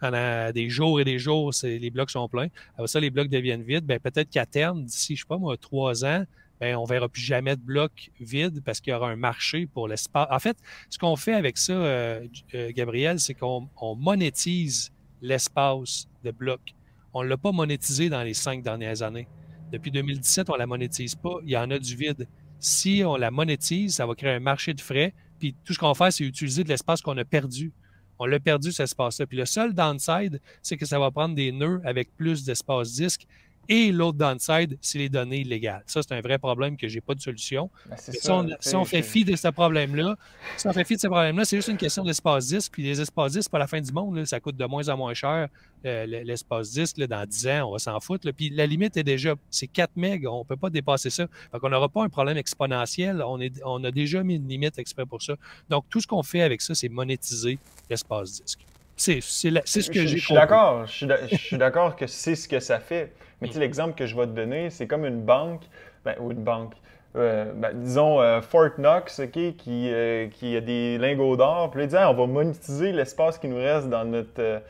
pendant, des jours et des jours, les blocs sont pleins. Après ça, les blocs deviennent vides. Ben, peut-être qu'à terme, d'ici, je sais pas moi, trois ans, ben, on ne verra plus jamais de blocs vides parce qu'il y aura un marché pour l'espace. En fait, ce qu'on fait avec ça, euh, euh, Gabriel, c'est qu'on monétise l'espace de blocs. On ne l'a pas monétisé dans les cinq dernières années. Depuis 2017, on ne la monétise pas. Il y en a du vide. Si on la monétise, ça va créer un marché de frais. Puis tout ce qu'on fait, c'est utiliser de l'espace qu'on a perdu. On l'a perdu, cet espace-là. Puis le seul downside, c'est que ça va prendre des nœuds avec plus d'espace disque et l'autre downside, c'est les données illégales. Ça, c'est un vrai problème que je n'ai pas de solution. Ben, si, on, fait fi de ce problème-là, si on fait fi de ce problème-là, c'est juste une question d'espace disque Puis les espaces disques pas la fin du monde. ça coûte de moins en moins cher. Euh, l'espace disque là, dans 10 ans, on va s'en foutre. Puis la limite est déjà, c'est 4 MB. On ne peut pas dépasser ça. Donc, on n'aura pas un problème exponentiel. On, est, on a déjà mis une limite exprès pour ça. Donc, tout ce qu'on fait avec ça, c'est monétiser l'espace disque. C'est ce que j'ai Je suis d'accord. Je suis d'accord que c'est ce que ça fait. Mais mm. l'exemple que je vais te donner, c'est comme une banque, ben, une banque. Euh, ben, disons euh, Fort Knox, qui, euh, qui, a des lingots d'or, puis là, ah, on va monétiser l'espace qui nous reste dans notre,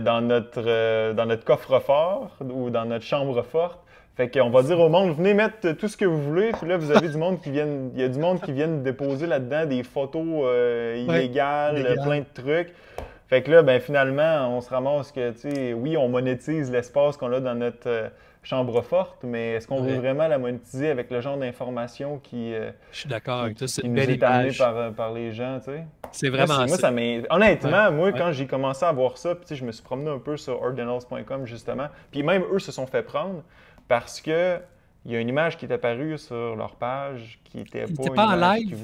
dans notre, dans notre coffre-fort ou dans notre chambre forte. Fait on va dire au monde, venez mettre tout ce que vous voulez, puis là, vous avez du monde qui viennent, il y a du monde qui viennent déposer là-dedans des photos illégales, plein de trucs. Fait que là, ben, finalement, on se ramasse que, tu oui, on monétise l'espace qu'on a dans notre euh, chambre forte, mais est-ce qu'on veut vraiment la monétiser avec le genre d'information qui. Euh, je suis d'accord c'est une belle euh, Par, les gens, C'est vraiment ça. Honnêtement, moi, quand j'ai commencé à voir ça, je me suis promené un peu sur ordinals.com, justement, puis même eux se sont fait prendre parce que il y a une image qui est apparue sur leur page qui était il pas, pas en live.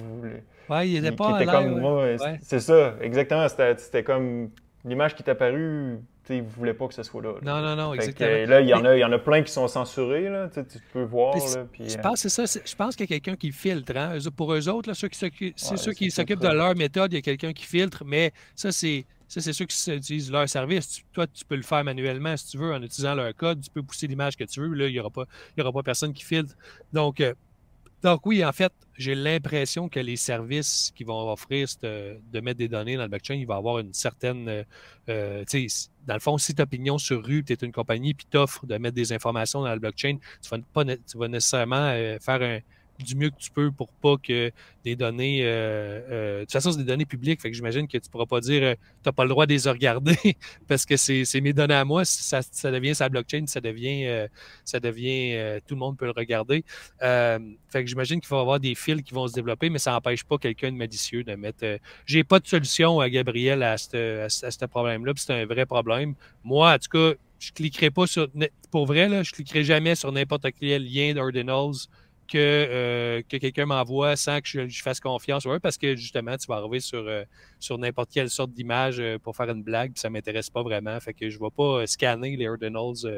Oui, il n'était pas en live. C'est ça, exactement. C'était comme l'image qui est apparue, tu ne pas que ce soit là. Non, non, non, exactement. là, il y, en a, il y en a plein qui sont censurés, là, tu, peux voir. là, puis, je, euh, pense, ça, je pense qu'il y a quelqu'un qui filtre. Hein. Pour eux autres, là, ceux qui s'occupent de leur méthode, il y a quelqu'un qui filtre, mais ça, c'est ça, c'est ceux qui utilisent leur service, toi, tu peux le faire manuellement si tu veux, en utilisant leur code, tu peux pousser l'image que tu veux. Là, il n'y aura, pas, y aura pas personne qui filtre. Donc, euh, donc oui, en fait, j'ai l'impression que les services qui vont offrir de, euh, de mettre des données dans le blockchain, il va avoir une certaine. Euh, sais, dans le fond, si tu as opinion sur rue, tu es une compagnie, puis t'offres de mettre des informations dans le blockchain, tu vas, pas, nécessairement faire un du mieux que tu peux pour pas que des données. Euh, euh, de toute façon, c'est des données publiques, fait que j'imagine que tu pourras pas dire euh, t'as pas le droit de les regarder parce que c'est mes données à moi. Ça, ça devient sa blockchain, ça devient ça devient tout le monde peut le regarder. fait que j'imagine qu'il va y avoir des fils qui vont se développer, mais ça n'empêche pas quelqu'un de malicieux de mettre. J'ai pas de solution à Gabriel à ce problème-là, c'est un vrai problème. Moi, en tout cas, je cliquerai pas sur pour vrai là, je cliquerai jamais sur n'importe quel lien d'Ordinals euh, que, quelqu'un m'envoie sans que je, fasse confiance. parce que justement, tu vas arriver sur, euh, sur n'importe quelle sorte d'image euh, pour faire une blague, puis ça ne m'intéresse pas vraiment. Fait que je ne vais pas scanner les ordinals. je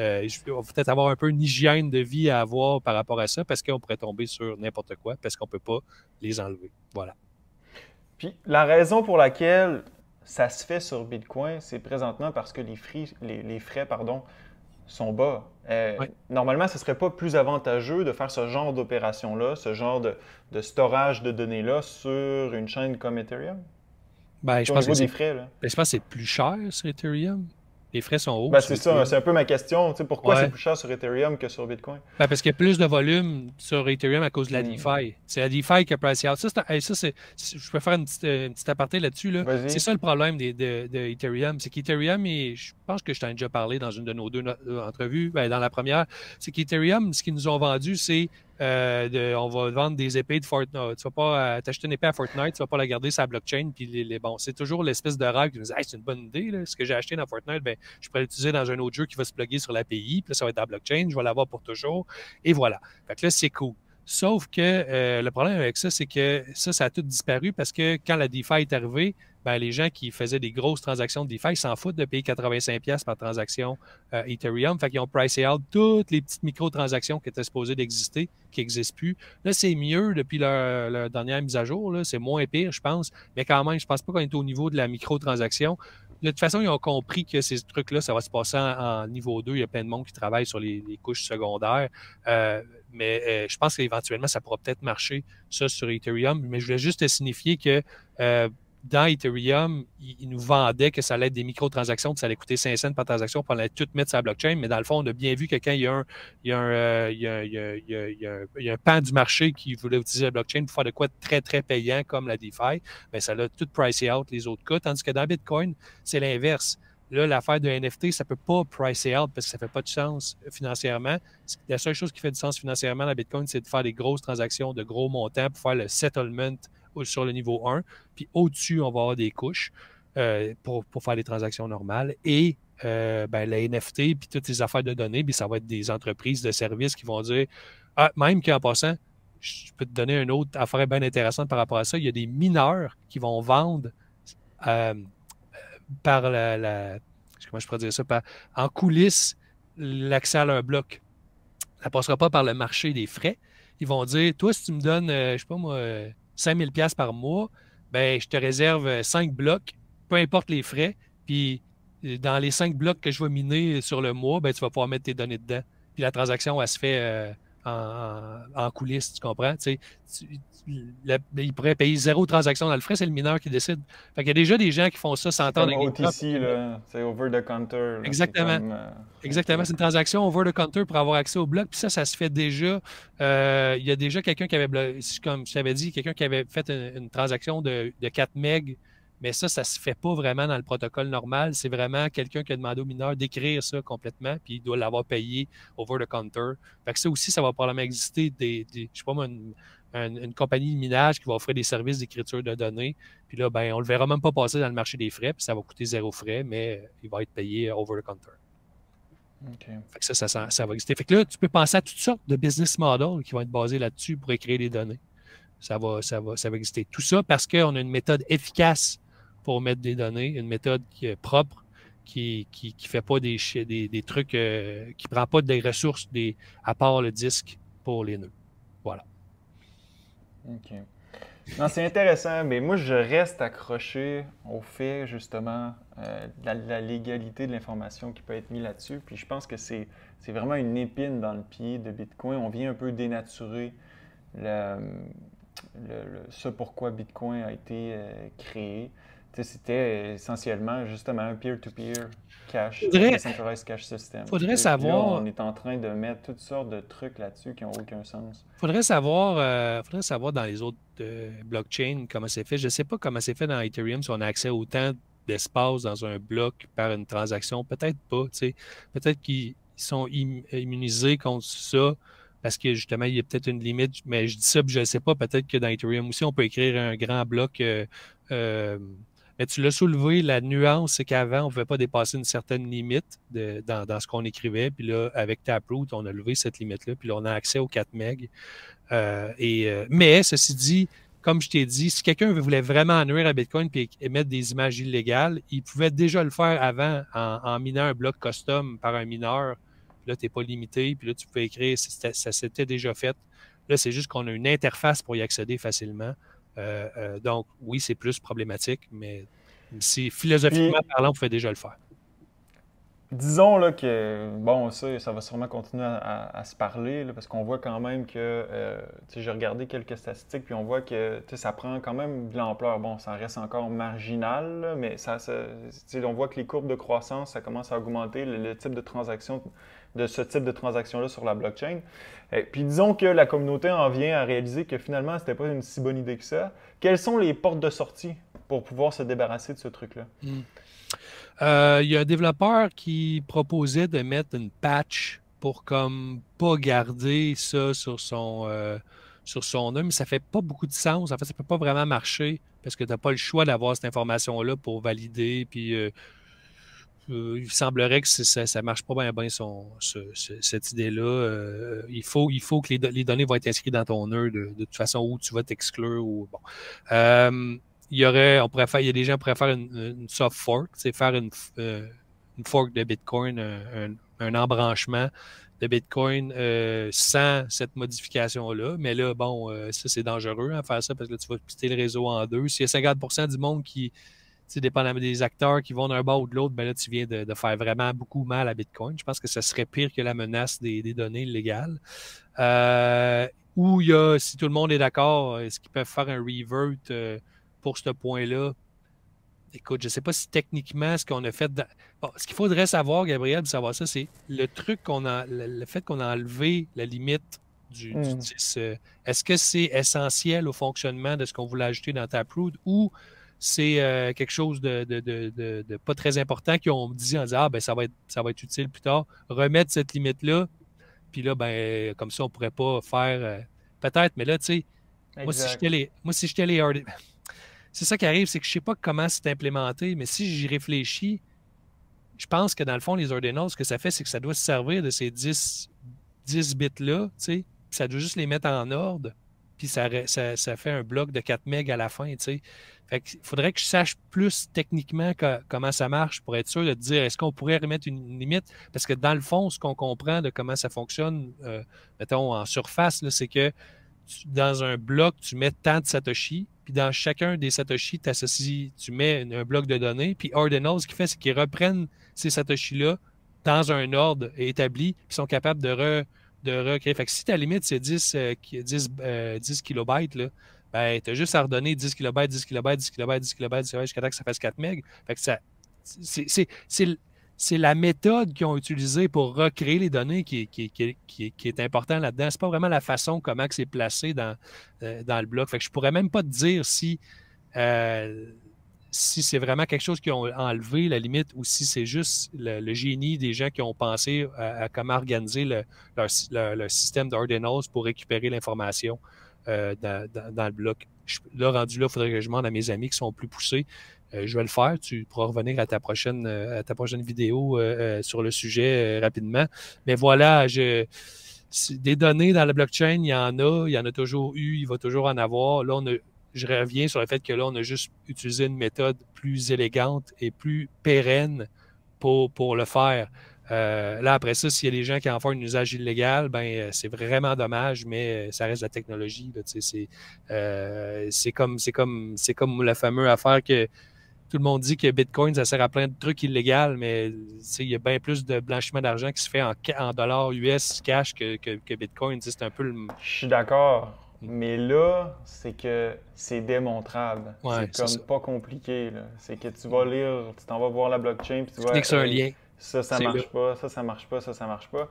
vais peut-être avoir un peu une hygiène de vie à avoir par rapport à ça, parce qu'on pourrait tomber sur n'importe quoi, parce qu'on ne peut pas les enlever. Voilà. Puis la raison pour laquelle ça se fait sur Bitcoin, c'est présentement parce que les, frais, les, les frais pardon, sont bas. Euh, normalement, ce ne serait pas plus avantageux de faire ce genre d'opération-là, ce genre de, de storage de données-là sur une chaîne comme Ethereum? Ben, je, pense que frais, là. Ben, je pense que c'est plus cher sur Ethereum les frais sont hauts. Ben, c'est ça, c'est un peu ma question. Tu sais, pourquoi c'est plus cher sur Ethereum que sur Bitcoin? Ben, parce qu'il y a plus de volume sur Ethereum à cause de la hmm. DeFi. C'est la DeFi qui a price out. Ça, ça je peux faire une petite, euh, aparté là-dessus. Là. C'est ça le problème d'Ethereum. de, Ethereum. C'est qu'Ethereum, et je pense que je t'en ai déjà parlé dans une de nos deux euh, entrevues, ben, dans la première, c'est qu'Ethereum, ce qu'ils nous ont vendu, c'est euh, on va vendre des épées de Fortnite. Tu vas pas euh, une épée à Fortnite, tu vas pas la garder sur la blockchain. Puis bon, c'est toujours l'espèce de règle qui nous dit c'est une bonne idée, ce que j'ai acheté dans Fortnite, ben, je pourrais l'utiliser dans un autre jeu qui va se plugger sur l'API, puis là, ça va être dans la blockchain, je vais l'avoir pour toujours. Et voilà. Fait que là, c'est cool. Sauf que euh, le problème avec ça, c'est que ça, ça a tout disparu parce que quand la DeFi est arrivée, ben, les gens qui faisaient des grosses transactions de DeFi s'en foutent de payer 85$ par transaction euh, Ethereum. Fait qu'ils ont pricé out toutes les petites microtransactions qui étaient supposées d'exister, qui n'existent plus. Là, c'est mieux depuis leur, dernière mise à jour. C'est moins pire, je pense. Mais quand même, je pense pas qu'on est au niveau de la microtransaction de toute façon, ils ont compris que ces trucs-là, ça va se passer en, niveau 2. Il y a plein de monde qui travaille sur les, couches secondaires. Euh, mais euh, je pense qu'éventuellement, ça pourra peut-être marcher, ça, sur Ethereum. Mais je voulais juste signifier que euh, dans Ethereum, ils nous vendaient que ça allait être des microtransactions, que ça allait coûter 5 cents par transaction, pour aller tout mettre sur la blockchain. Mais dans le fond, on a bien vu que quand il y a un, pan du marché qui voulait utiliser la blockchain pour faire de quoi être très, très payant comme la DeFi, bien, ça l'a tout pricé out les autres coûts. Tandis que dans Bitcoin, c'est l'inverse. Là, l'affaire de NFT, ça ne peut pas pricer out parce que ça ne fait pas de sens financièrement. La seule chose qui fait du sens financièrement dans Bitcoin, c'est de faire des grosses transactions de gros montants pour faire le settlement sur le niveau 1. Puis au-dessus, on va avoir des couches euh, pour, faire les transactions normales. Et euh, ben, la NFT, puis toutes les affaires de données, puis ça va être des entreprises de services qui vont dire ah, même qu'en passant, je peux te donner une autre affaire bien intéressante par rapport à ça. Il y a des mineurs qui vont vendre euh, par la, Comment je pourrais dire ça En coulisses, l'accès à leur bloc. Ça ne passera pas par le marché des frais. Ils vont dire Toi, si tu me donnes, je sais pas moi, 5000 pièces par mois, ben, je te réserve 5 euh, blocs, peu importe les frais, puis euh, dans les 5 blocs que je vais miner sur le mois, ben, tu vas pouvoir mettre tes données dedans. Puis la transaction, elle se fait euh, en, coulisses, tu comprends? Tu, ben, il pourrait payer zéro transaction dans le frais, c'est le mineur qui décide. Fait il y a déjà des gens qui font ça sans entendre. C'est c'est over the counter. Exactement. Euh, Exactement, c'est une transaction over the counter pour avoir accès au bloc. Puis ça, ça se fait déjà. Euh, il y a déjà quelqu'un qui avait, comme je t'avais dit, quelqu'un qui avait fait une, transaction de, de 4 MB mais ça, ça ne se fait pas vraiment dans le protocole normal. C'est vraiment quelqu'un qui a demandé au mineur d'écrire ça complètement, puis il doit l'avoir payé over the counter. Fait que ça aussi, ça va probablement exister des, je sais pas, une, une, compagnie de minage qui va offrir des services d'écriture de données. Puis là, ben, on le verra même pas passer dans le marché des frais, puis ça va coûter zéro frais, mais il va être payé euh, over the counter. Fait que ça, ça, va exister. Fait que là, tu peux penser à toutes sortes de business models qui vont être basés là-dessus pour écrire des données. Ça va, ça va, ça va exister. Tout ça parce qu'on a une méthode efficace pour mettre des données, une méthode qui est propre, qui ne qui, qui, fait pas des, des, des trucs, euh, qui prend pas des ressources des, à part le disque pour les nœuds. Voilà. OK. c'est intéressant, mais moi, je reste accroché au fait, justement, euh, de la, légalité de l'information qui peut être mise là-dessus. Puis je pense que c'est, c'est vraiment une épine dans le pied de Bitcoin. On vient un peu dénaturer le, le, ce pourquoi Bitcoin a été euh, créé c'était essentiellement justement un peer-to-peer cash, un decentralized cash system. Faudrait savoir. on est en train de mettre toutes sortes de trucs là-dessus qui n'ont aucun sens. Faudrait savoir, euh, faudrait savoir dans les autres euh, blockchains comment c'est fait. Je ne sais pas comment c'est fait dans Ethereum si on a accès à autant d'espace dans un bloc par une transaction. Peut-être pas. sais. Peut-être qu'ils sont immunisés contre ça parce que justement, il y a peut-être une limite, mais je dis ça, puis je ne sais pas, peut-être que dans Ethereum aussi, on peut écrire un grand bloc euh, mais tu l'as soulevé, la nuance, c'est qu'avant, on ne pouvait pas dépasser une certaine limite dans, ce qu'on écrivait. Puis là, avec Taproot, on a levé cette limite-là. Puis là, on a accès aux 4 MB. Euh, euh, mais ceci dit, comme je t'ai dit, si quelqu'un voulait vraiment nuire à Bitcoin et émettre des images illégales, il pouvait déjà le faire avant en, en minant un bloc custom par un mineur. Puis là, tu n'es pas limité. Puis là, tu peux écrire, ça s'était déjà fait. Là, c'est juste qu'on a une interface pour y accéder facilement. Euh, euh, donc, oui, c'est plus problématique, mais si philosophiquement parlant, on pouvait déjà le faire. Disons là, que, bon, ça, ça va sûrement continuer à, se parler, parce qu'on voit quand même que, euh, j'ai regardé quelques statistiques, puis on voit que ça prend quand même de l'ampleur. Bon, ça reste encore marginal, mais ça, on voit que les courbes de croissance, ça commence à augmenter, le, le type de transaction de ce type de transaction-là sur la blockchain. Et puis disons que la communauté en vient à réaliser que finalement, ce n'était pas une si bonne idée que ça. Quelles sont les portes de sortie pour pouvoir se débarrasser de ce truc-là? Il hmm. euh, y a un développeur qui proposait de mettre une patch pour comme pas garder ça sur son euh, sur son mais ça fait pas beaucoup de sens. En fait, ça peut pas vraiment marcher parce que tu n'as pas le choix d'avoir cette information-là pour valider puis euh, euh, il semblerait que ça, ça marche pas bien, cette idée-là. Euh, il, faut, il faut que les, données vont être inscrites dans ton nœud de, toute façon où tu vas t'exclure. bon. Euh, il y aurait, on il y a des gens qui pourraient faire une, soft fork, c'est faire une, fork de Bitcoin, un, embranchement de Bitcoin sans cette modification-là. Mais là, bon, ça, c'est dangereux à hein, faire ça parce que tu vas quitter le réseau en deux. S'il y a 50 du monde qui, c'est dépendamment des acteurs qui vont d'un bas ou de l'autre, ben là, tu viens de, faire vraiment beaucoup mal à Bitcoin. Je pense que ce serait pire que la menace des, données illégales. Euh, ou il y a, si tout le monde est d'accord, est-ce qu'ils peuvent faire un revert euh, pour ce point-là? Écoute, je ne sais pas si techniquement ce qu'on a fait. ce qu'il faudrait savoir, Gabriel, de savoir ça, c'est le truc qu'on a, le fait qu'on a enlevé la limite du, 10. Hmm. Euh, est-ce que c'est essentiel au fonctionnement de ce qu'on voulait ajouter dans Taproot ou c'est euh, quelque chose de, de, de, pas très important qu'on ont dit en disant Ah, ben ça va être, ça va être utile plus tard. Remettre cette limite-là, puis là, ben, comme ça, on ne pourrait pas faire. Euh, peut-être, mais là, tu sais, moi, si j'étais les. Moi, si les C'est ça qui arrive, c'est que je ne sais pas comment c'est implémenté, mais si j'y réfléchis, je pense que dans le fond, les ordinals, ce que ça fait, c'est que ça doit se servir de ces 10, bits-là, tu sais, ça doit juste les mettre en ordre, puis ça, ça, ça fait un bloc de 4 MB à la fin, tu sais. Fait il faudrait que je sache plus techniquement comment ça marche pour être sûr de dire est-ce qu'on pourrait remettre une limite? Parce que dans le fond, ce qu'on comprend de comment ça fonctionne, euh, mettons en surface, c'est que dans un bloc, tu mets tant de Satoshi, puis dans chacun des Satoshi, associes, tu mets un, bloc de données, puis Ordinal, ce qu'il fait, c'est qu'ils reprennent ces Satoshi-là dans un ordre établi, puis sont capables de, de recréer. Fait si ta limite, c'est 10, 10, 10 kilobytes, là, ben, tu as juste à redonner 10 kB, 10 kB, 10 kB, 10 kB, jusqu'à temps que ça fasse 4 MB. C'est la méthode qu'ils ont utilisée pour recréer les données qui, qui, est importante là-dedans. n'est pas vraiment la façon comment c'est placé dans, euh, dans le bloc. Fait ne je pourrais même pas te dire si, euh, si c'est vraiment quelque chose qu'ils ont enlevé, la limite, ou si c'est juste le, génie des gens qui ont pensé euh, à, comment organiser le, leur, système d'ordinals pour récupérer l'information. Euh, dans, le bloc. Je, là, rendu là, il faudrait que je demande à mes amis qui sont plus poussés. Euh, je vais le faire. Tu pourras revenir à ta prochaine, euh, ta prochaine vidéo sur le sujet rapidement. Mais voilà, des données dans la blockchain, il y en a, il y en a toujours eu, il va toujours en avoir. Là, je reviens sur le fait que là, on a juste utilisé une méthode plus élégante et plus pérenne pour, pour le faire. Euh, là, après ça, s'il y a des gens qui en font un usage illégal, ben euh, c'est vraiment dommage, mais euh, ça reste la technologie. c'est, comme, c'est, comme, c'est comme la fameuse affaire que tout le monde dit que Bitcoin, ça sert à plein de trucs illégaux, mais il y a bien plus de blanchiment d'argent qui se fait en, en dollars US cash que, Bitcoin. C'est un peu Je suis d'accord. Mais là, c'est que c'est démontrable. c'est comme pas compliqué. C'est que tu vas lire, tu t'en vas voir la blockchain, puis tu, tu sur un lien ça, ça marche pas, ça, ça marche pas, ça, ça marche pas.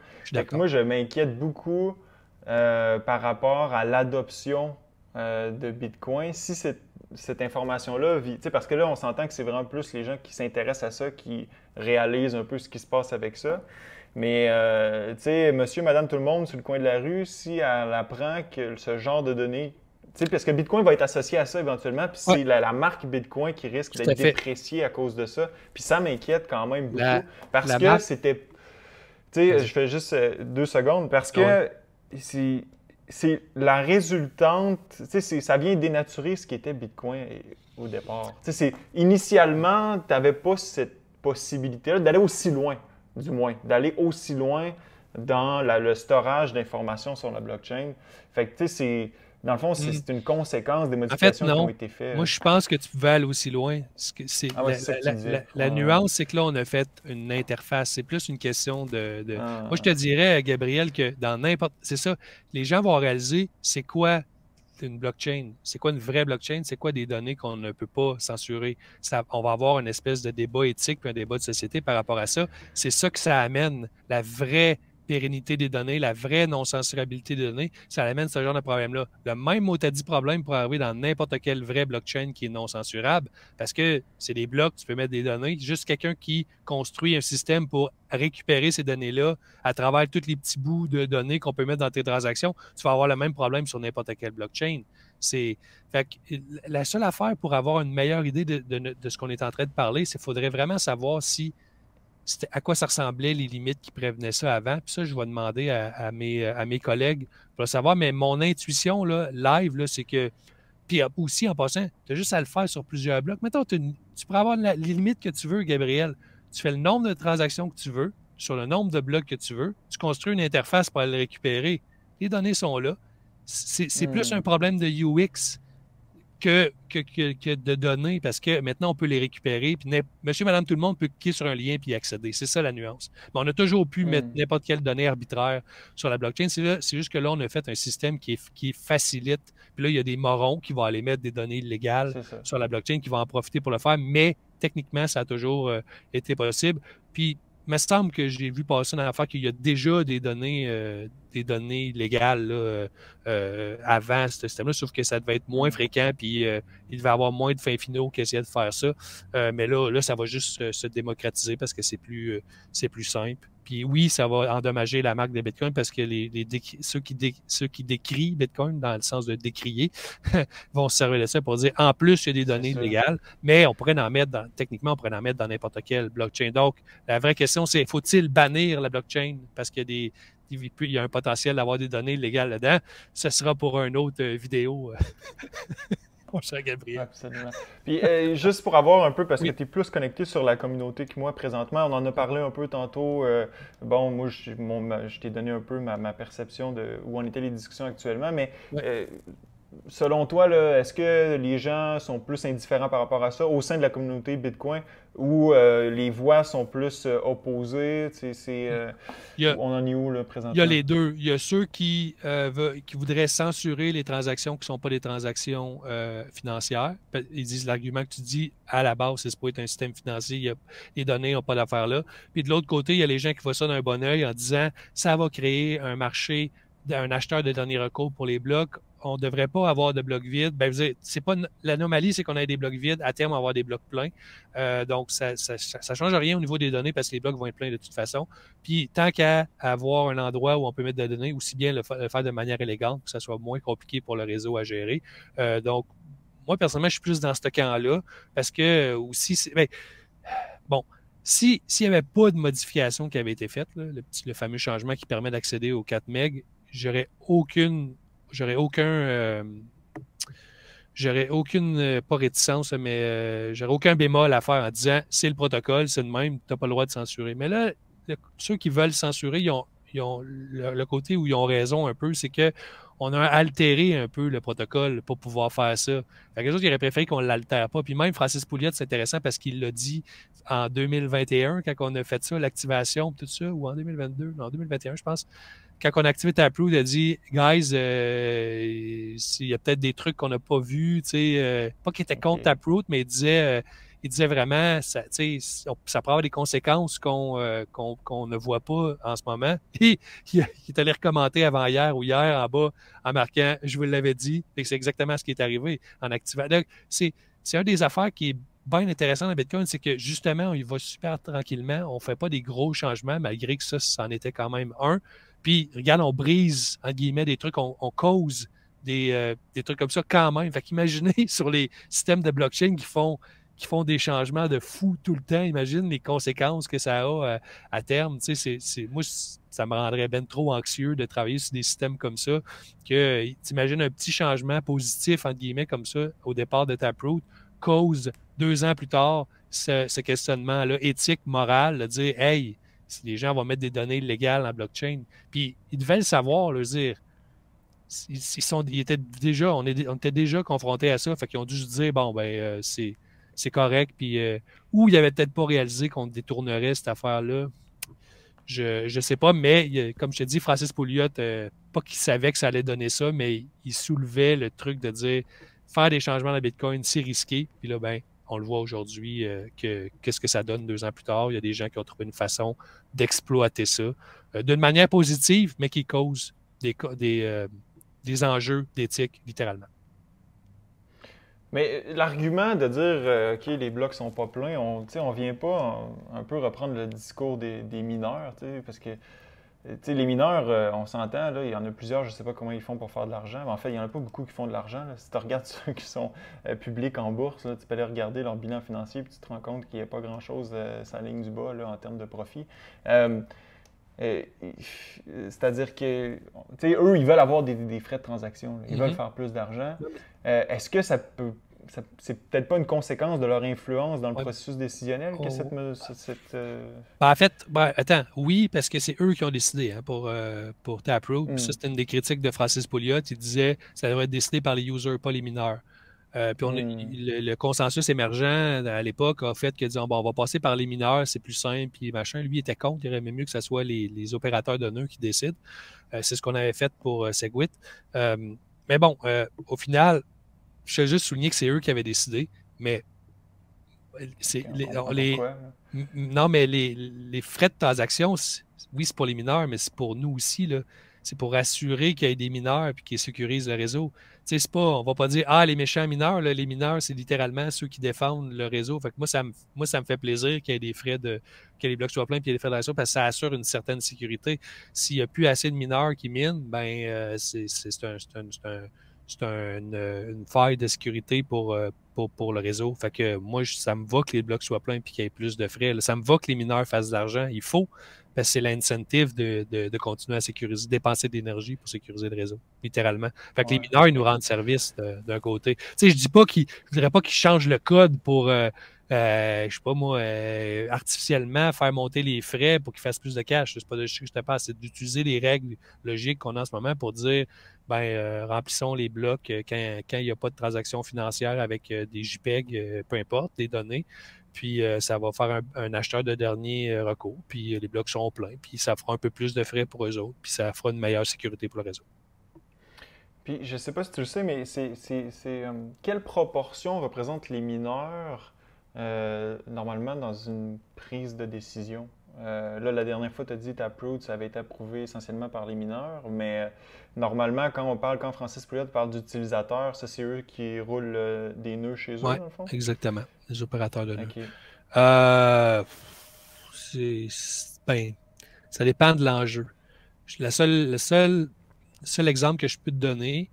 moi, je m'inquiète beaucoup euh, par rapport à l'adoption euh, de Bitcoin. Si cette, cette information-là vit, parce que là, on s'entend que c'est vraiment plus les gens qui s'intéressent à ça qui réalisent un peu ce qui se passe avec ça. Mais, euh, tu sais, monsieur, madame, tout le monde sur le coin de la rue, si elle apprend que ce genre de données parce que Bitcoin va être associé à ça éventuellement, puis c'est la, marque Bitcoin qui risque d'être dépréciée à cause de ça. Puis ça m'inquiète quand même beaucoup, parce que c'était... Tu sais, je fais juste euh, deux secondes, parce que c'est la résultante, ça vient dénaturer ce qui était Bitcoin au départ. C'est, initialement, tu n'avais pas cette possibilité-là d'aller aussi loin, du moins, d'aller aussi loin dans le storage d'informations sur la blockchain. Fait que, tu sais, c'est dans le fond, c'est hmm. une conséquence des modifications qui ont été faites. Moi, je pense que tu pouvais aller aussi loin. la, nuance, c'est que là, on a fait une interface. C'est plus une question de. Ah. Moi, je te dirais, Gabriel, que dans n'importe. C'est ça. Les gens vont réaliser c'est quoi une blockchain. C'est quoi une vraie blockchain? C'est quoi des données qu'on ne peut pas censurer? Ça, on va avoir une espèce de débat éthique puis un débat de société par rapport à ça. C'est ça que ça amène, la vraie pérennité des données, la vraie non-censurabilité des données, ça amène ce genre de problème-là. Le même mot dit problème pour arriver dans n'importe quelle vraie blockchain qui est non censurable, parce que c'est des blocs, tu peux mettre des données. Juste quelqu'un qui construit un système pour récupérer ces données-là à travers tous les petits bouts de données qu'on peut mettre dans tes transactions, tu vas avoir le même problème sur n'importe quelle blockchain. C'est la seule affaire pour avoir une meilleure idée de, de ce qu'on est en train de parler, c'est qu'il faudrait vraiment savoir si à quoi ça ressemblait, les limites qui prévenaient ça avant. Puis ça, je vais demander à, mes, à mes collègues pour savoir. Mais mon intuition là, live, là, c'est que. Puis aussi, en passant, tu as juste à le faire sur plusieurs blocs. Maintenant, tu peux avoir les limites que tu veux, Gabriel. Tu fais le nombre de transactions que tu veux, sur le nombre de blocs que tu veux. Tu construis une interface pour aller le récupérer. Les données sont là. C'est, hmm. plus un problème de UX que, que, de données, parce que maintenant, on peut les récupérer, puis monsieur, madame, tout le monde peut cliquer sur un lien puis y accéder. C'est ça la nuance. Mais on a toujours pu hmm. mettre n'importe quelle donnée arbitraire sur la blockchain. C'est juste que là, on a fait un système qui, qui facilite. Puis là, il y a des morons qui vont aller mettre des données illégales sur la blockchain, qui vont en profiter pour le faire, mais techniquement, ça a toujours euh, été possible. Puis me semble que j'ai vu passer dans l'affaire qu'il y a déjà des données, euh, des données légales euh, euh, avant ce système-là, sauf que ça devait être moins fréquent, puis il devait avoir moins de fins finaux qui essayaient de faire ça. mais là, là, ça va juste se démocratiser parce que c'est plus, c'est plus simple oui, ça va endommager la marque de Bitcoin parce que les, ceux, qui décrivent qui décrient Bitcoin dans le sens de décrier vont se servir de ça pour dire en plus, il y a des données légales, mais on pourrait en mettre dans, techniquement, on pourrait en mettre dans n'importe quelle blockchain. Donc, la vraie question, c'est faut-il bannir la blockchain parce qu'il y a des, il y a un potentiel d'avoir des données légales dedans. Ce sera pour une autre euh, vidéo. Euh. mon Gabriel. Absolument. Puis euh, juste pour avoir un peu, parce que tu es plus connecté sur la communauté que moi présentement, on en a parlé un peu tantôt. Euh, bon, moi, je, t'ai donné un peu ma, perception de où en étaient les discussions actuellement, mais euh, Selon toi, est-ce que les gens sont plus indifférents par rapport à ça au sein de la communauté Bitcoin ou euh, les voix sont plus euh, opposées? Euh, on en est où le présentement? Il y a les deux. Il y a ceux qui, qui voudraient censurer les transactions qui ne sont pas des transactions financières. Ils disent l'argument que tu dis à la base, c'est pas être un système financier, les données n'ont pas d'affaire là. Puis de l'autre côté, il y a les gens qui voient ça d'un bon oeil en disant ça va créer un marché un acheteur de dernier recours pour les blocs, on ne devrait pas avoir de blocs vides. Ben, c'est pas l'anomalie, c'est qu'on a des blocs vides. À terme, on avoir des blocs pleins. Euh, donc, ça, ne change rien au niveau des données parce que les blocs vont être pleins de toute façon. Puis, tant qu'à avoir un endroit où on peut mettre des données, aussi bien le, faire de manière élégante, que ça soit moins compliqué pour le réseau à gérer. Euh, donc, moi, personnellement, je suis plus dans ce camp-là parce que aussi, c'est, ben, bon, s'il n'y avait pas de modification qui avait été faite, le, le fameux changement qui permet d'accéder aux 4 MB, j'aurais aucune, j'aurais aucun, euh, j'aurais aucune, euh, pas réticence, mais euh, j'aurais aucun bémol à faire en disant c'est le protocole, c'est le même, t'as pas le droit de censurer. Mais là, ceux qui veulent censurer, ils ont, le, côté où ils ont raison un peu, c'est que on a altéré un peu le protocole pour pouvoir faire ça. y a les autres, auraient préféré qu'on l'altère pas. Puis même Francis Pouliot, c'est intéressant parce qu'il l'a dit en 2021, quand on a fait ça, l'activation, tout ça, ou en 2022, non en 2021, je pense quand on a activé Taproot, elle dit Guys, euh, il y a peut-être des trucs qu'on n'a pas vus. Euh, pas qu'il était contre Taproot, mais il disait, euh, il disait vraiment ça, ça peut avoir des conséquences euh, qu'on ne voit pas en ce moment. Et il, est allé recommander avant hier ou hier en bas en marquant Je vous l'avais dit, c'est exactement ce qui est arrivé en activant. C'est un des affaires qui est bien intéressant dans Bitcoin, c'est que justement, il va super tranquillement, on ne fait pas des gros changements, malgré que ça, c'en était quand même un. Puis, regarde, on brise, entre guillemets, des trucs, on, cause euh, des, trucs comme ça quand même. Fait qu'imaginez sur les systèmes de blockchain qui font, qui font des changements de fou tout le temps, imagine les conséquences que ça a euh, à terme. Tu sais, c'est, moi, ça me rendrait bien trop anxieux de travailler sur des systèmes comme ça, que euh, t'imagines un petit changement positif, entre guillemets, comme ça, au départ de ta Taproot, cause deux ans plus tard ce, ce questionnement-là éthique, moral, de dire, hey, si les gens vont mettre des données légales en blockchain. Puis ils devaient le savoir, le dire. Ils, étaient déjà, on, était déjà confrontés à ça, fait qu'ils ont dû se dire bon ben euh, c'est, correct. Puis euh, ou ils n'avaient peut-être pas réalisé qu'on détournerait cette affaire-là. Je ne sais pas, mais comme je t'ai dis, Francis Pouliot, euh, pas qu'il savait que ça allait donner ça, mais il soulevait le truc de dire faire des changements à Bitcoin, c'est risqué. Puis là, ben, on le voit aujourd'hui, euh, que, qu'est-ce que ça donne deux ans plus tard. Il y a des gens qui ont trouvé une façon d'exploiter ça euh, d'une manière positive, mais qui cause des, euh, des, enjeux d'éthique, littéralement. Mais l'argument de dire, OK, les blocs sont pas pleins, on ne on vient pas un, peu reprendre le discours des, des mineurs, parce que les mineurs, euh, on s'entend, il y en a plusieurs, je ne sais pas comment ils font pour faire de l'argent, mais en fait, il n'y en a pas beaucoup qui font de l'argent. Si tu regardes ceux qui sont euh, publics en bourse, tu peux aller regarder leur bilan financier et tu te rends compte qu'il n'y a pas grand-chose euh, ligne du bas en termes de profit. Euh, c'est-à-dire que, eux, ils veulent avoir des, frais de transaction, ils veulent mm-hmm. faire plus d'argent. Est-ce que ça peut c'est peut-être pas une conséquence de leur influence dans le processus décisionnel que oh. cette. Euh, ben, en fait, ben, attends, oui, parce que c'est eux qui ont décidé hein, pour, euh, pour Taproot. Ça, hmm. c'était une des critiques de Francis Pouliot. Il disait que ça devrait être décidé par les users, pas les mineurs. Euh, hmm. le, consensus émergent à l'époque a fait que disons bon, on va passer par les mineurs, c'est plus simple, puis machin. Lui était contre, il aurait mieux que ce soit les, opérateurs de nœuds qui décident. c'est ce qu'on avait fait pour Segwit. mais bon, au final, je veux juste souligner que c'est eux qui avaient décidé, mais c'est les, non, mais les, frais de transaction, oui, c'est pour les mineurs, mais c'est pour nous aussi. Là. C'est pour assurer qu'il y ait des mineurs et qu'ils sécurisent le réseau. Tu sais, c'est pas, on va pas dire Ah, les méchants mineurs, les mineurs, c'est littéralement ceux qui défendent le réseau. Fait moi, ça me, moi, ça me fait plaisir qu'il y ait des frais de. que les blocs soient pleins et qu'il y ait des frais parce que ça assure une certaine sécurité. S'il n'y a plus assez de mineurs qui minent, ben euh, c'est, un c'est une, euh, une, faille de sécurité pour, euh, pour, pour, le réseau. Fait que moi, ça me va que les blocs soient pleins et qu'il y ait plus de frais. Ça me va que les mineurs fassent de l'argent. Il faut, parce que c'est l'incentive de, de, de, continuer à sécuriser, dépenser d'énergie pour sécuriser le réseau, littéralement. Fait que les mineurs, ils nous rendent service d'un côté. Tu sais, je dis pas qu'ils, je dirais pas qu'ils changent le code pour. Euh, euh, je sais pas moi, euh, artificiellement faire monter les frais pour qu'ils fassent plus de cash. C'est pas de je te parle, c'est d'utiliser les règles logiques qu'on a en ce moment pour dire ben euh, remplissons les blocs euh, quand il n'y a pas de transaction financière avec des JPEG, peu importe, des données. Puis ça va faire un, acheteur de dernier recours. Puis les blocs sont pleins. Puis ça fera un peu plus de frais pour eux autres. Puis ça fera une meilleure sécurité pour le réseau. Puis je sais pas si tu le sais, mais c'est, quelle proportion représentent les mineurs euh, normalement dans une prise de décision. Euh, là, la dernière fois, tu as dit Taproot, ça avait été approuvé essentiellement par les mineurs, mais euh, normalement, quand on parle, quand Francis Pouliot parle d'utilisateurs, ça, c'est eux qui roulent des nœuds chez eux, dans le fond? exactement, les opérateurs de nœuds. C'est... Ben, ça dépend de l'enjeu. La seule, le seul, seul exemple que je peux te donner,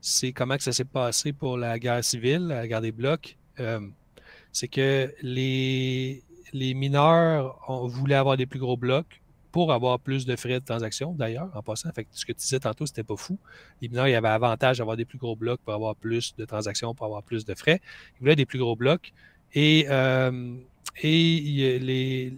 c'est comment que ça s'est passé pour la guerre civile, la guerre des blocs c'est que les, mineurs voulaient avoir des plus gros blocs pour avoir plus de frais de transaction, d'ailleurs, en passant. ce que tu disais tantôt, c'était pas fou. Les mineurs, y avaient avantage d'avoir des plus gros blocs pour avoir plus de transactions, pour avoir plus de frais. Ils voulaient des plus gros blocs. Et, euh, et les,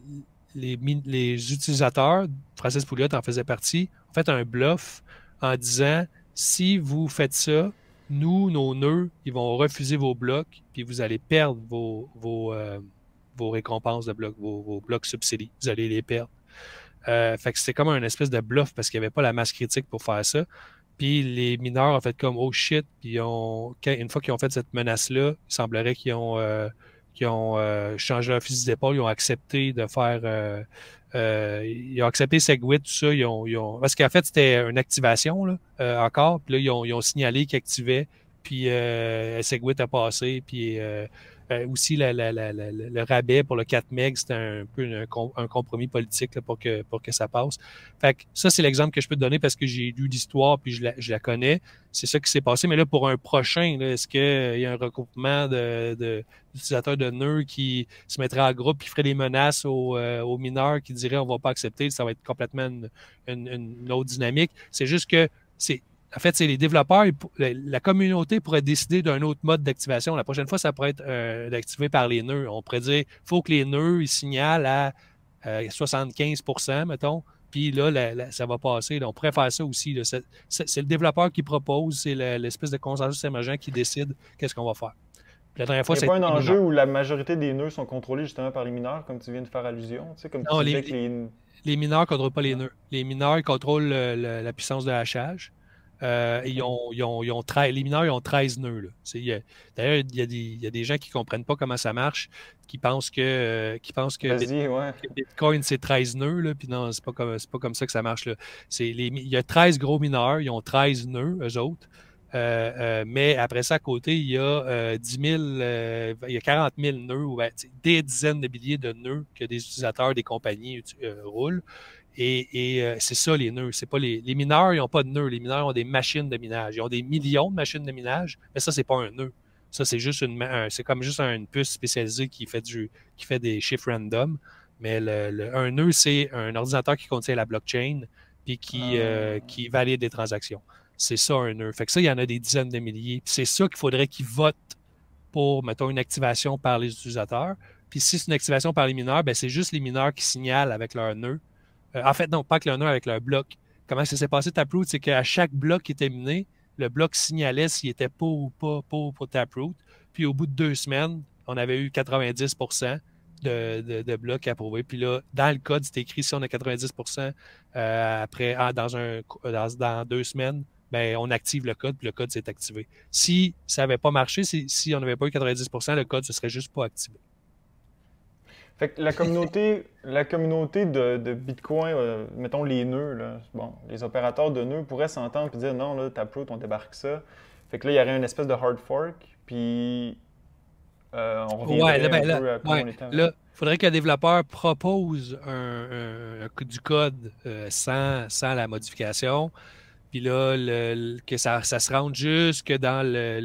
les, les, utilisateurs, Francis Pouliot en faisait partie, ont fait un bluff en disant si vous faites ça, nous, nos nœuds, ils vont refuser vos blocs, puis vous allez perdre vos, vos, euh, vos récompenses de blocs, vos, blocs subsidies. Vous allez les perdre. Euh, fait que c'était comme un espèce de bluff parce qu'il n'y avait pas la masse critique pour faire ça. Puis les mineurs ont fait comme oh shit, puis ont, une fois qu'ils ont fait cette menace-là, il semblerait qu'ils ont, euh, ont changé leur de départ, ils ont accepté de faire euh, ils ont accepté Segwit, tout ça. Ils ont, Parce qu'en fait, c'était une activation là, euh, encore. Puis là, ils ont, ils ont signalé qu'ils activaient. Puis euh, Segwit a passé. Puis euh, euh, aussi, le rabais pour le 4 még c'était un peu un, compromis politique pour, que, pour que ça passe. Fait ça, c'est l'exemple que je peux te donner parce que j'ai lu l'histoire puis je la, connais. C'est ça qui s'est passé. Mais là, pour un prochain, est-ce qu'il euh, y a un regroupement d'utilisateurs de, nœuds qui se mettraient en groupe qui ferait des menaces euh, aux, mineurs qui diraient on va pas accepter, ça va être complètement une autre dynamique. C'est juste que c'est en fait, c'est les développeurs, la communauté pourrait décider d'un autre mode d'activation. La prochaine fois, ça pourrait être euh, d'activer par les nœuds. On pourrait dire, il faut que les nœuds signalent à 75 euh, mettons. Puis là, ça va passer. on pourrait faire ça aussi. C'est le développeur qui propose, c'est l'espèce de consensus émergent qui décide qu'est-ce qu'on va faire. La dernière fois, c'est pas un enjeu où la majorité des nœuds sont contrôlés justement par les mineurs, comme tu viens de faire allusion. non, les, mineurs ne contrôlent pas les nœuds. Les mineurs contrôlent la puissance de hachage. Euh, ont, ils, les mineurs, ils ont 13 nœuds. D'ailleurs, il, y, a des gens qui ne comprennent pas comment ça marche, qui pensent que, euh, pensent que, Bitcoin, c'est 13 nœuds, puis non, ce n'est pas, comme, pas comme ça que ça marche. il y a 13 gros mineurs, ils ont 13 nœuds, eux autres. Euh, mais après ça, à côté, il y a 10 il y a 40 000 nœuds, ben, des dizaines de milliers de nœuds que des utilisateurs des compagnies roulent. Et, euh, c'est ça les nœuds. C'est pas les, mineurs, ils n'ont pas de nœuds. Les mineurs ont des machines de minage. Ils ont des millions de machines de minage, mais ça, c'est pas un nœud. Ça, c'est juste c'est comme juste une puce spécialisée qui fait du qui fait des chiffres random. Mais un nœud, c'est un ordinateur qui contient la blockchain puis qui, ah. euh, qui valide des transactions. C'est ça un nœud. Fait que ça, il y en a des dizaines de milliers. c'est ça qu'il faudrait qu'ils votent pour, mettons, une activation par les utilisateurs. Puis si c'est une activation par les mineurs, ben, c'est juste les mineurs qui signalent avec leur nœud euh, en fait, non, pas que nom, avec leur bloc. Comment ça s'est passé Taproot? C'est qu'à chaque bloc qui était miné, le bloc signalait s'il était pour ou pas pour, pour Taproot. Puis au bout de deux semaines, on avait eu 90 de, blocs approuvés. Puis là, dans le code, c'est écrit si on a 90 euh, après, ah, dans, un, deux semaines, ben, on active le code, puis le code s'est activé. Si ça n'avait pas marché, si, si on n'avait pas eu 90 le code ne serait juste pas activé. Fait que la communauté, la communauté de, Bitcoin, euh, mettons les nœuds, bon, les opérateurs de nœuds pourraient s'entendre et dire non, là, Taproot, on débarque ça. Fait que là, il y aurait une espèce de hard fork, puis euh, on revient là, là, faudrait qu'un développeur propose un, du code euh, sans, sans, la modification puis là, que ça, se rentre jusque dans le,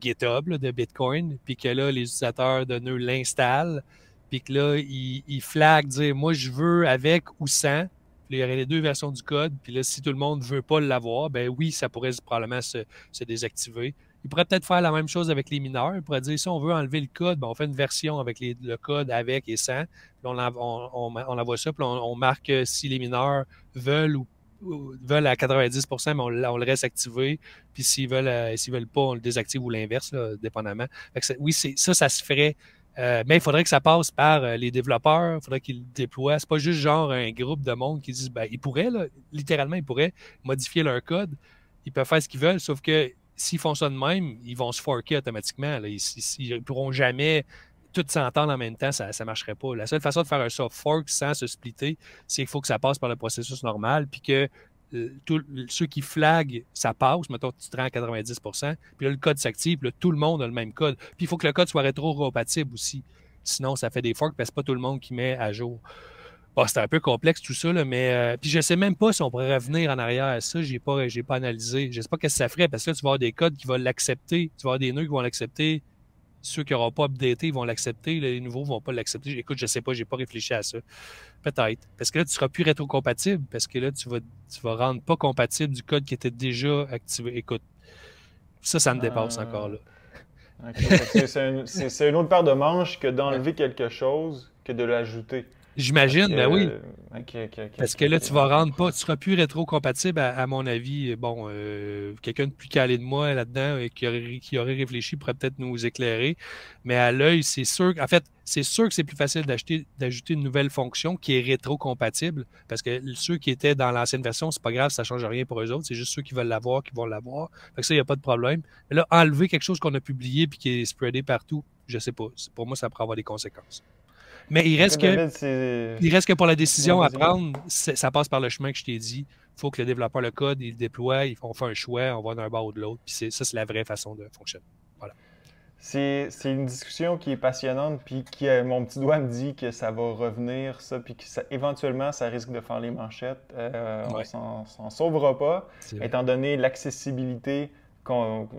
GitHub de Bitcoin, puis que là, les utilisateurs de nœuds l'installent, puis que là, ils, ils flaguent, dire moi, je veux avec ou sans. Puis il y aurait les deux versions du code, puis là, si tout le monde ne veut pas l'avoir, ben oui, ça pourrait probablement se, désactiver. Ils pourraient peut-être faire la même chose avec les mineurs. Ils pourraient dire si on veut enlever le code, ben on fait une version avec le code avec et sans. Puis on, on, envoie ça, puis on, marque si les mineurs veulent ou veulent à 90 mais on, le reste activé. Puis s'ils veulent, euh, s'ils veulent pas, on le désactive ou l'inverse, dépendamment. oui, ça, ça se ferait. Euh, mais il faudrait que ça passe par euh, les développeurs, il faudrait qu'ils le déploient. C'est pas juste genre un groupe de monde qui disent ben, ils pourraient, littéralement, ils pourraient modifier leur code, ils peuvent faire ce qu'ils veulent, sauf que s'ils font ça de même, ils vont se forquer automatiquement. Ils, ne pourront jamais tout s'entendre en même temps, ça ne marcherait pas. La seule façon de faire un soft fork sans se splitter, c'est qu'il faut que ça passe par le processus normal, puis que euh, ceux qui flaguent, ça passe. Mettons, tu te à 90 puis là, le code s'active, tout le monde a le même code. Puis il faut que le code soit rétro-compatible aussi. Sinon, ça fait des forks parce que pas tout le monde qui met à jour. c'est un peu complexe tout ça, mais euh, puis je sais même pas si on pourrait revenir en arrière à ça. J'ai pas, pas analysé. Je ne sais pas ce que ça ferait parce que là, tu vas avoir des codes qui vont l'accepter, tu vas avoir des nœuds qui vont l'accepter, ceux qui n'auront pas updaté, ils vont l'accepter. Les nouveaux ne vont pas l'accepter. Écoute, je ne sais pas, je n'ai pas réfléchi à ça. Peut-être. Parce que là, tu ne seras plus rétrocompatible. Parce que là, tu vas, vas rendre pas compatible du code qui était déjà activé. Écoute, ça, ça me ah. dépasse encore là. c'est une, autre paire de manches que d'enlever quelque chose que de l'ajouter. J'imagine, ben oui. Euh, parce que là, tu vas rendre pas, tu seras plus rétro-compatible, à, mon avis. Bon, euh, quelqu'un de plus calé de moi là-dedans et qui aurait, réfléchi pourrait peut-être nous éclairer. Mais à l'œil, c'est sûr. En fait, c'est sûr que c'est plus facile d'acheter, d'ajouter une nouvelle fonction qui est rétro-compatible. Parce que ceux qui étaient dans l'ancienne version, c'est pas grave, ça change rien pour eux autres. C'est juste ceux qui veulent l'avoir qui vont l'avoir. Fait ça, il n'y a pas de problème. Mais là, enlever quelque chose qu'on a publié puis qui est spreadé partout, je sais pas. Pour moi, ça pourrait avoir des conséquences. Mais il reste, que, pour la décision à prendre, ça passe par le chemin que je t'ai dit. Il faut que le développeur le code, il le déploie, on fait un choix, on va d'un bord ou de l'autre. Puis ça, c'est la vraie façon de fonctionner. Voilà. C'est une discussion qui est passionnante, puis qui, euh, mon petit doigt me dit que ça va revenir, ça, puis que éventuellement, ça risque de faire les manchettes. Euh, on s'en sauvera pas, étant donné l'accessibilité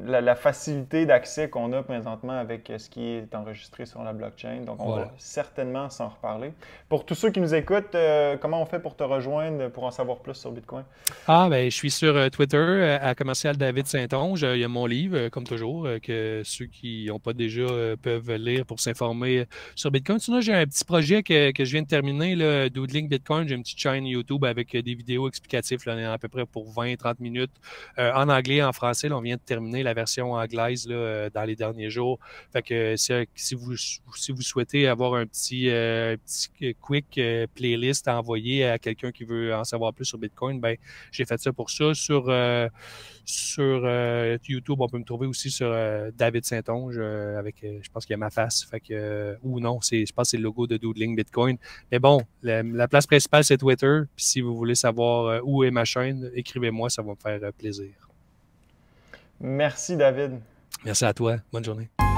la, facilité d'accès qu'on a présentement avec euh, ce qui est enregistré sur la blockchain. Donc, on va certainement s'en reparler. Pour tous ceux qui nous écoutent, euh, comment on fait pour te rejoindre, pour en savoir plus sur Bitcoin? Ah, ben, je suis sur euh, Twitter, à commercial David Saint-Onge. Il y a mon livre, comme toujours, que ceux qui n'ont pas déjà peuvent lire pour s'informer sur Bitcoin. Sinon, j'ai un petit projet que, que, je viens de terminer, là, Doodling Bitcoin. J'ai une petite chaîne YouTube avec des vidéos explicatives, là, à peu près pour 20-30 minutes, en anglais, en français. on vient de terminer la version anglaise euh, dans les derniers jours. Fait que euh, si, vous, si vous souhaitez avoir un petit, euh, petit quick playlist à envoyer à quelqu'un qui veut en savoir plus sur Bitcoin, ben j'ai fait ça pour ça. Sur, sur YouTube, on peut me trouver aussi sur David Saint-Onge avec je pense qu'il y a ma face. Fait ou non, c'est je pense c'est le logo de Doodling Bitcoin. Mais bon, la, place principale, c'est Twitter. si vous voulez savoir où est ma chaîne, écrivez-moi, ça va me faire plaisir. Merci, David. Merci à toi. Bonne journée.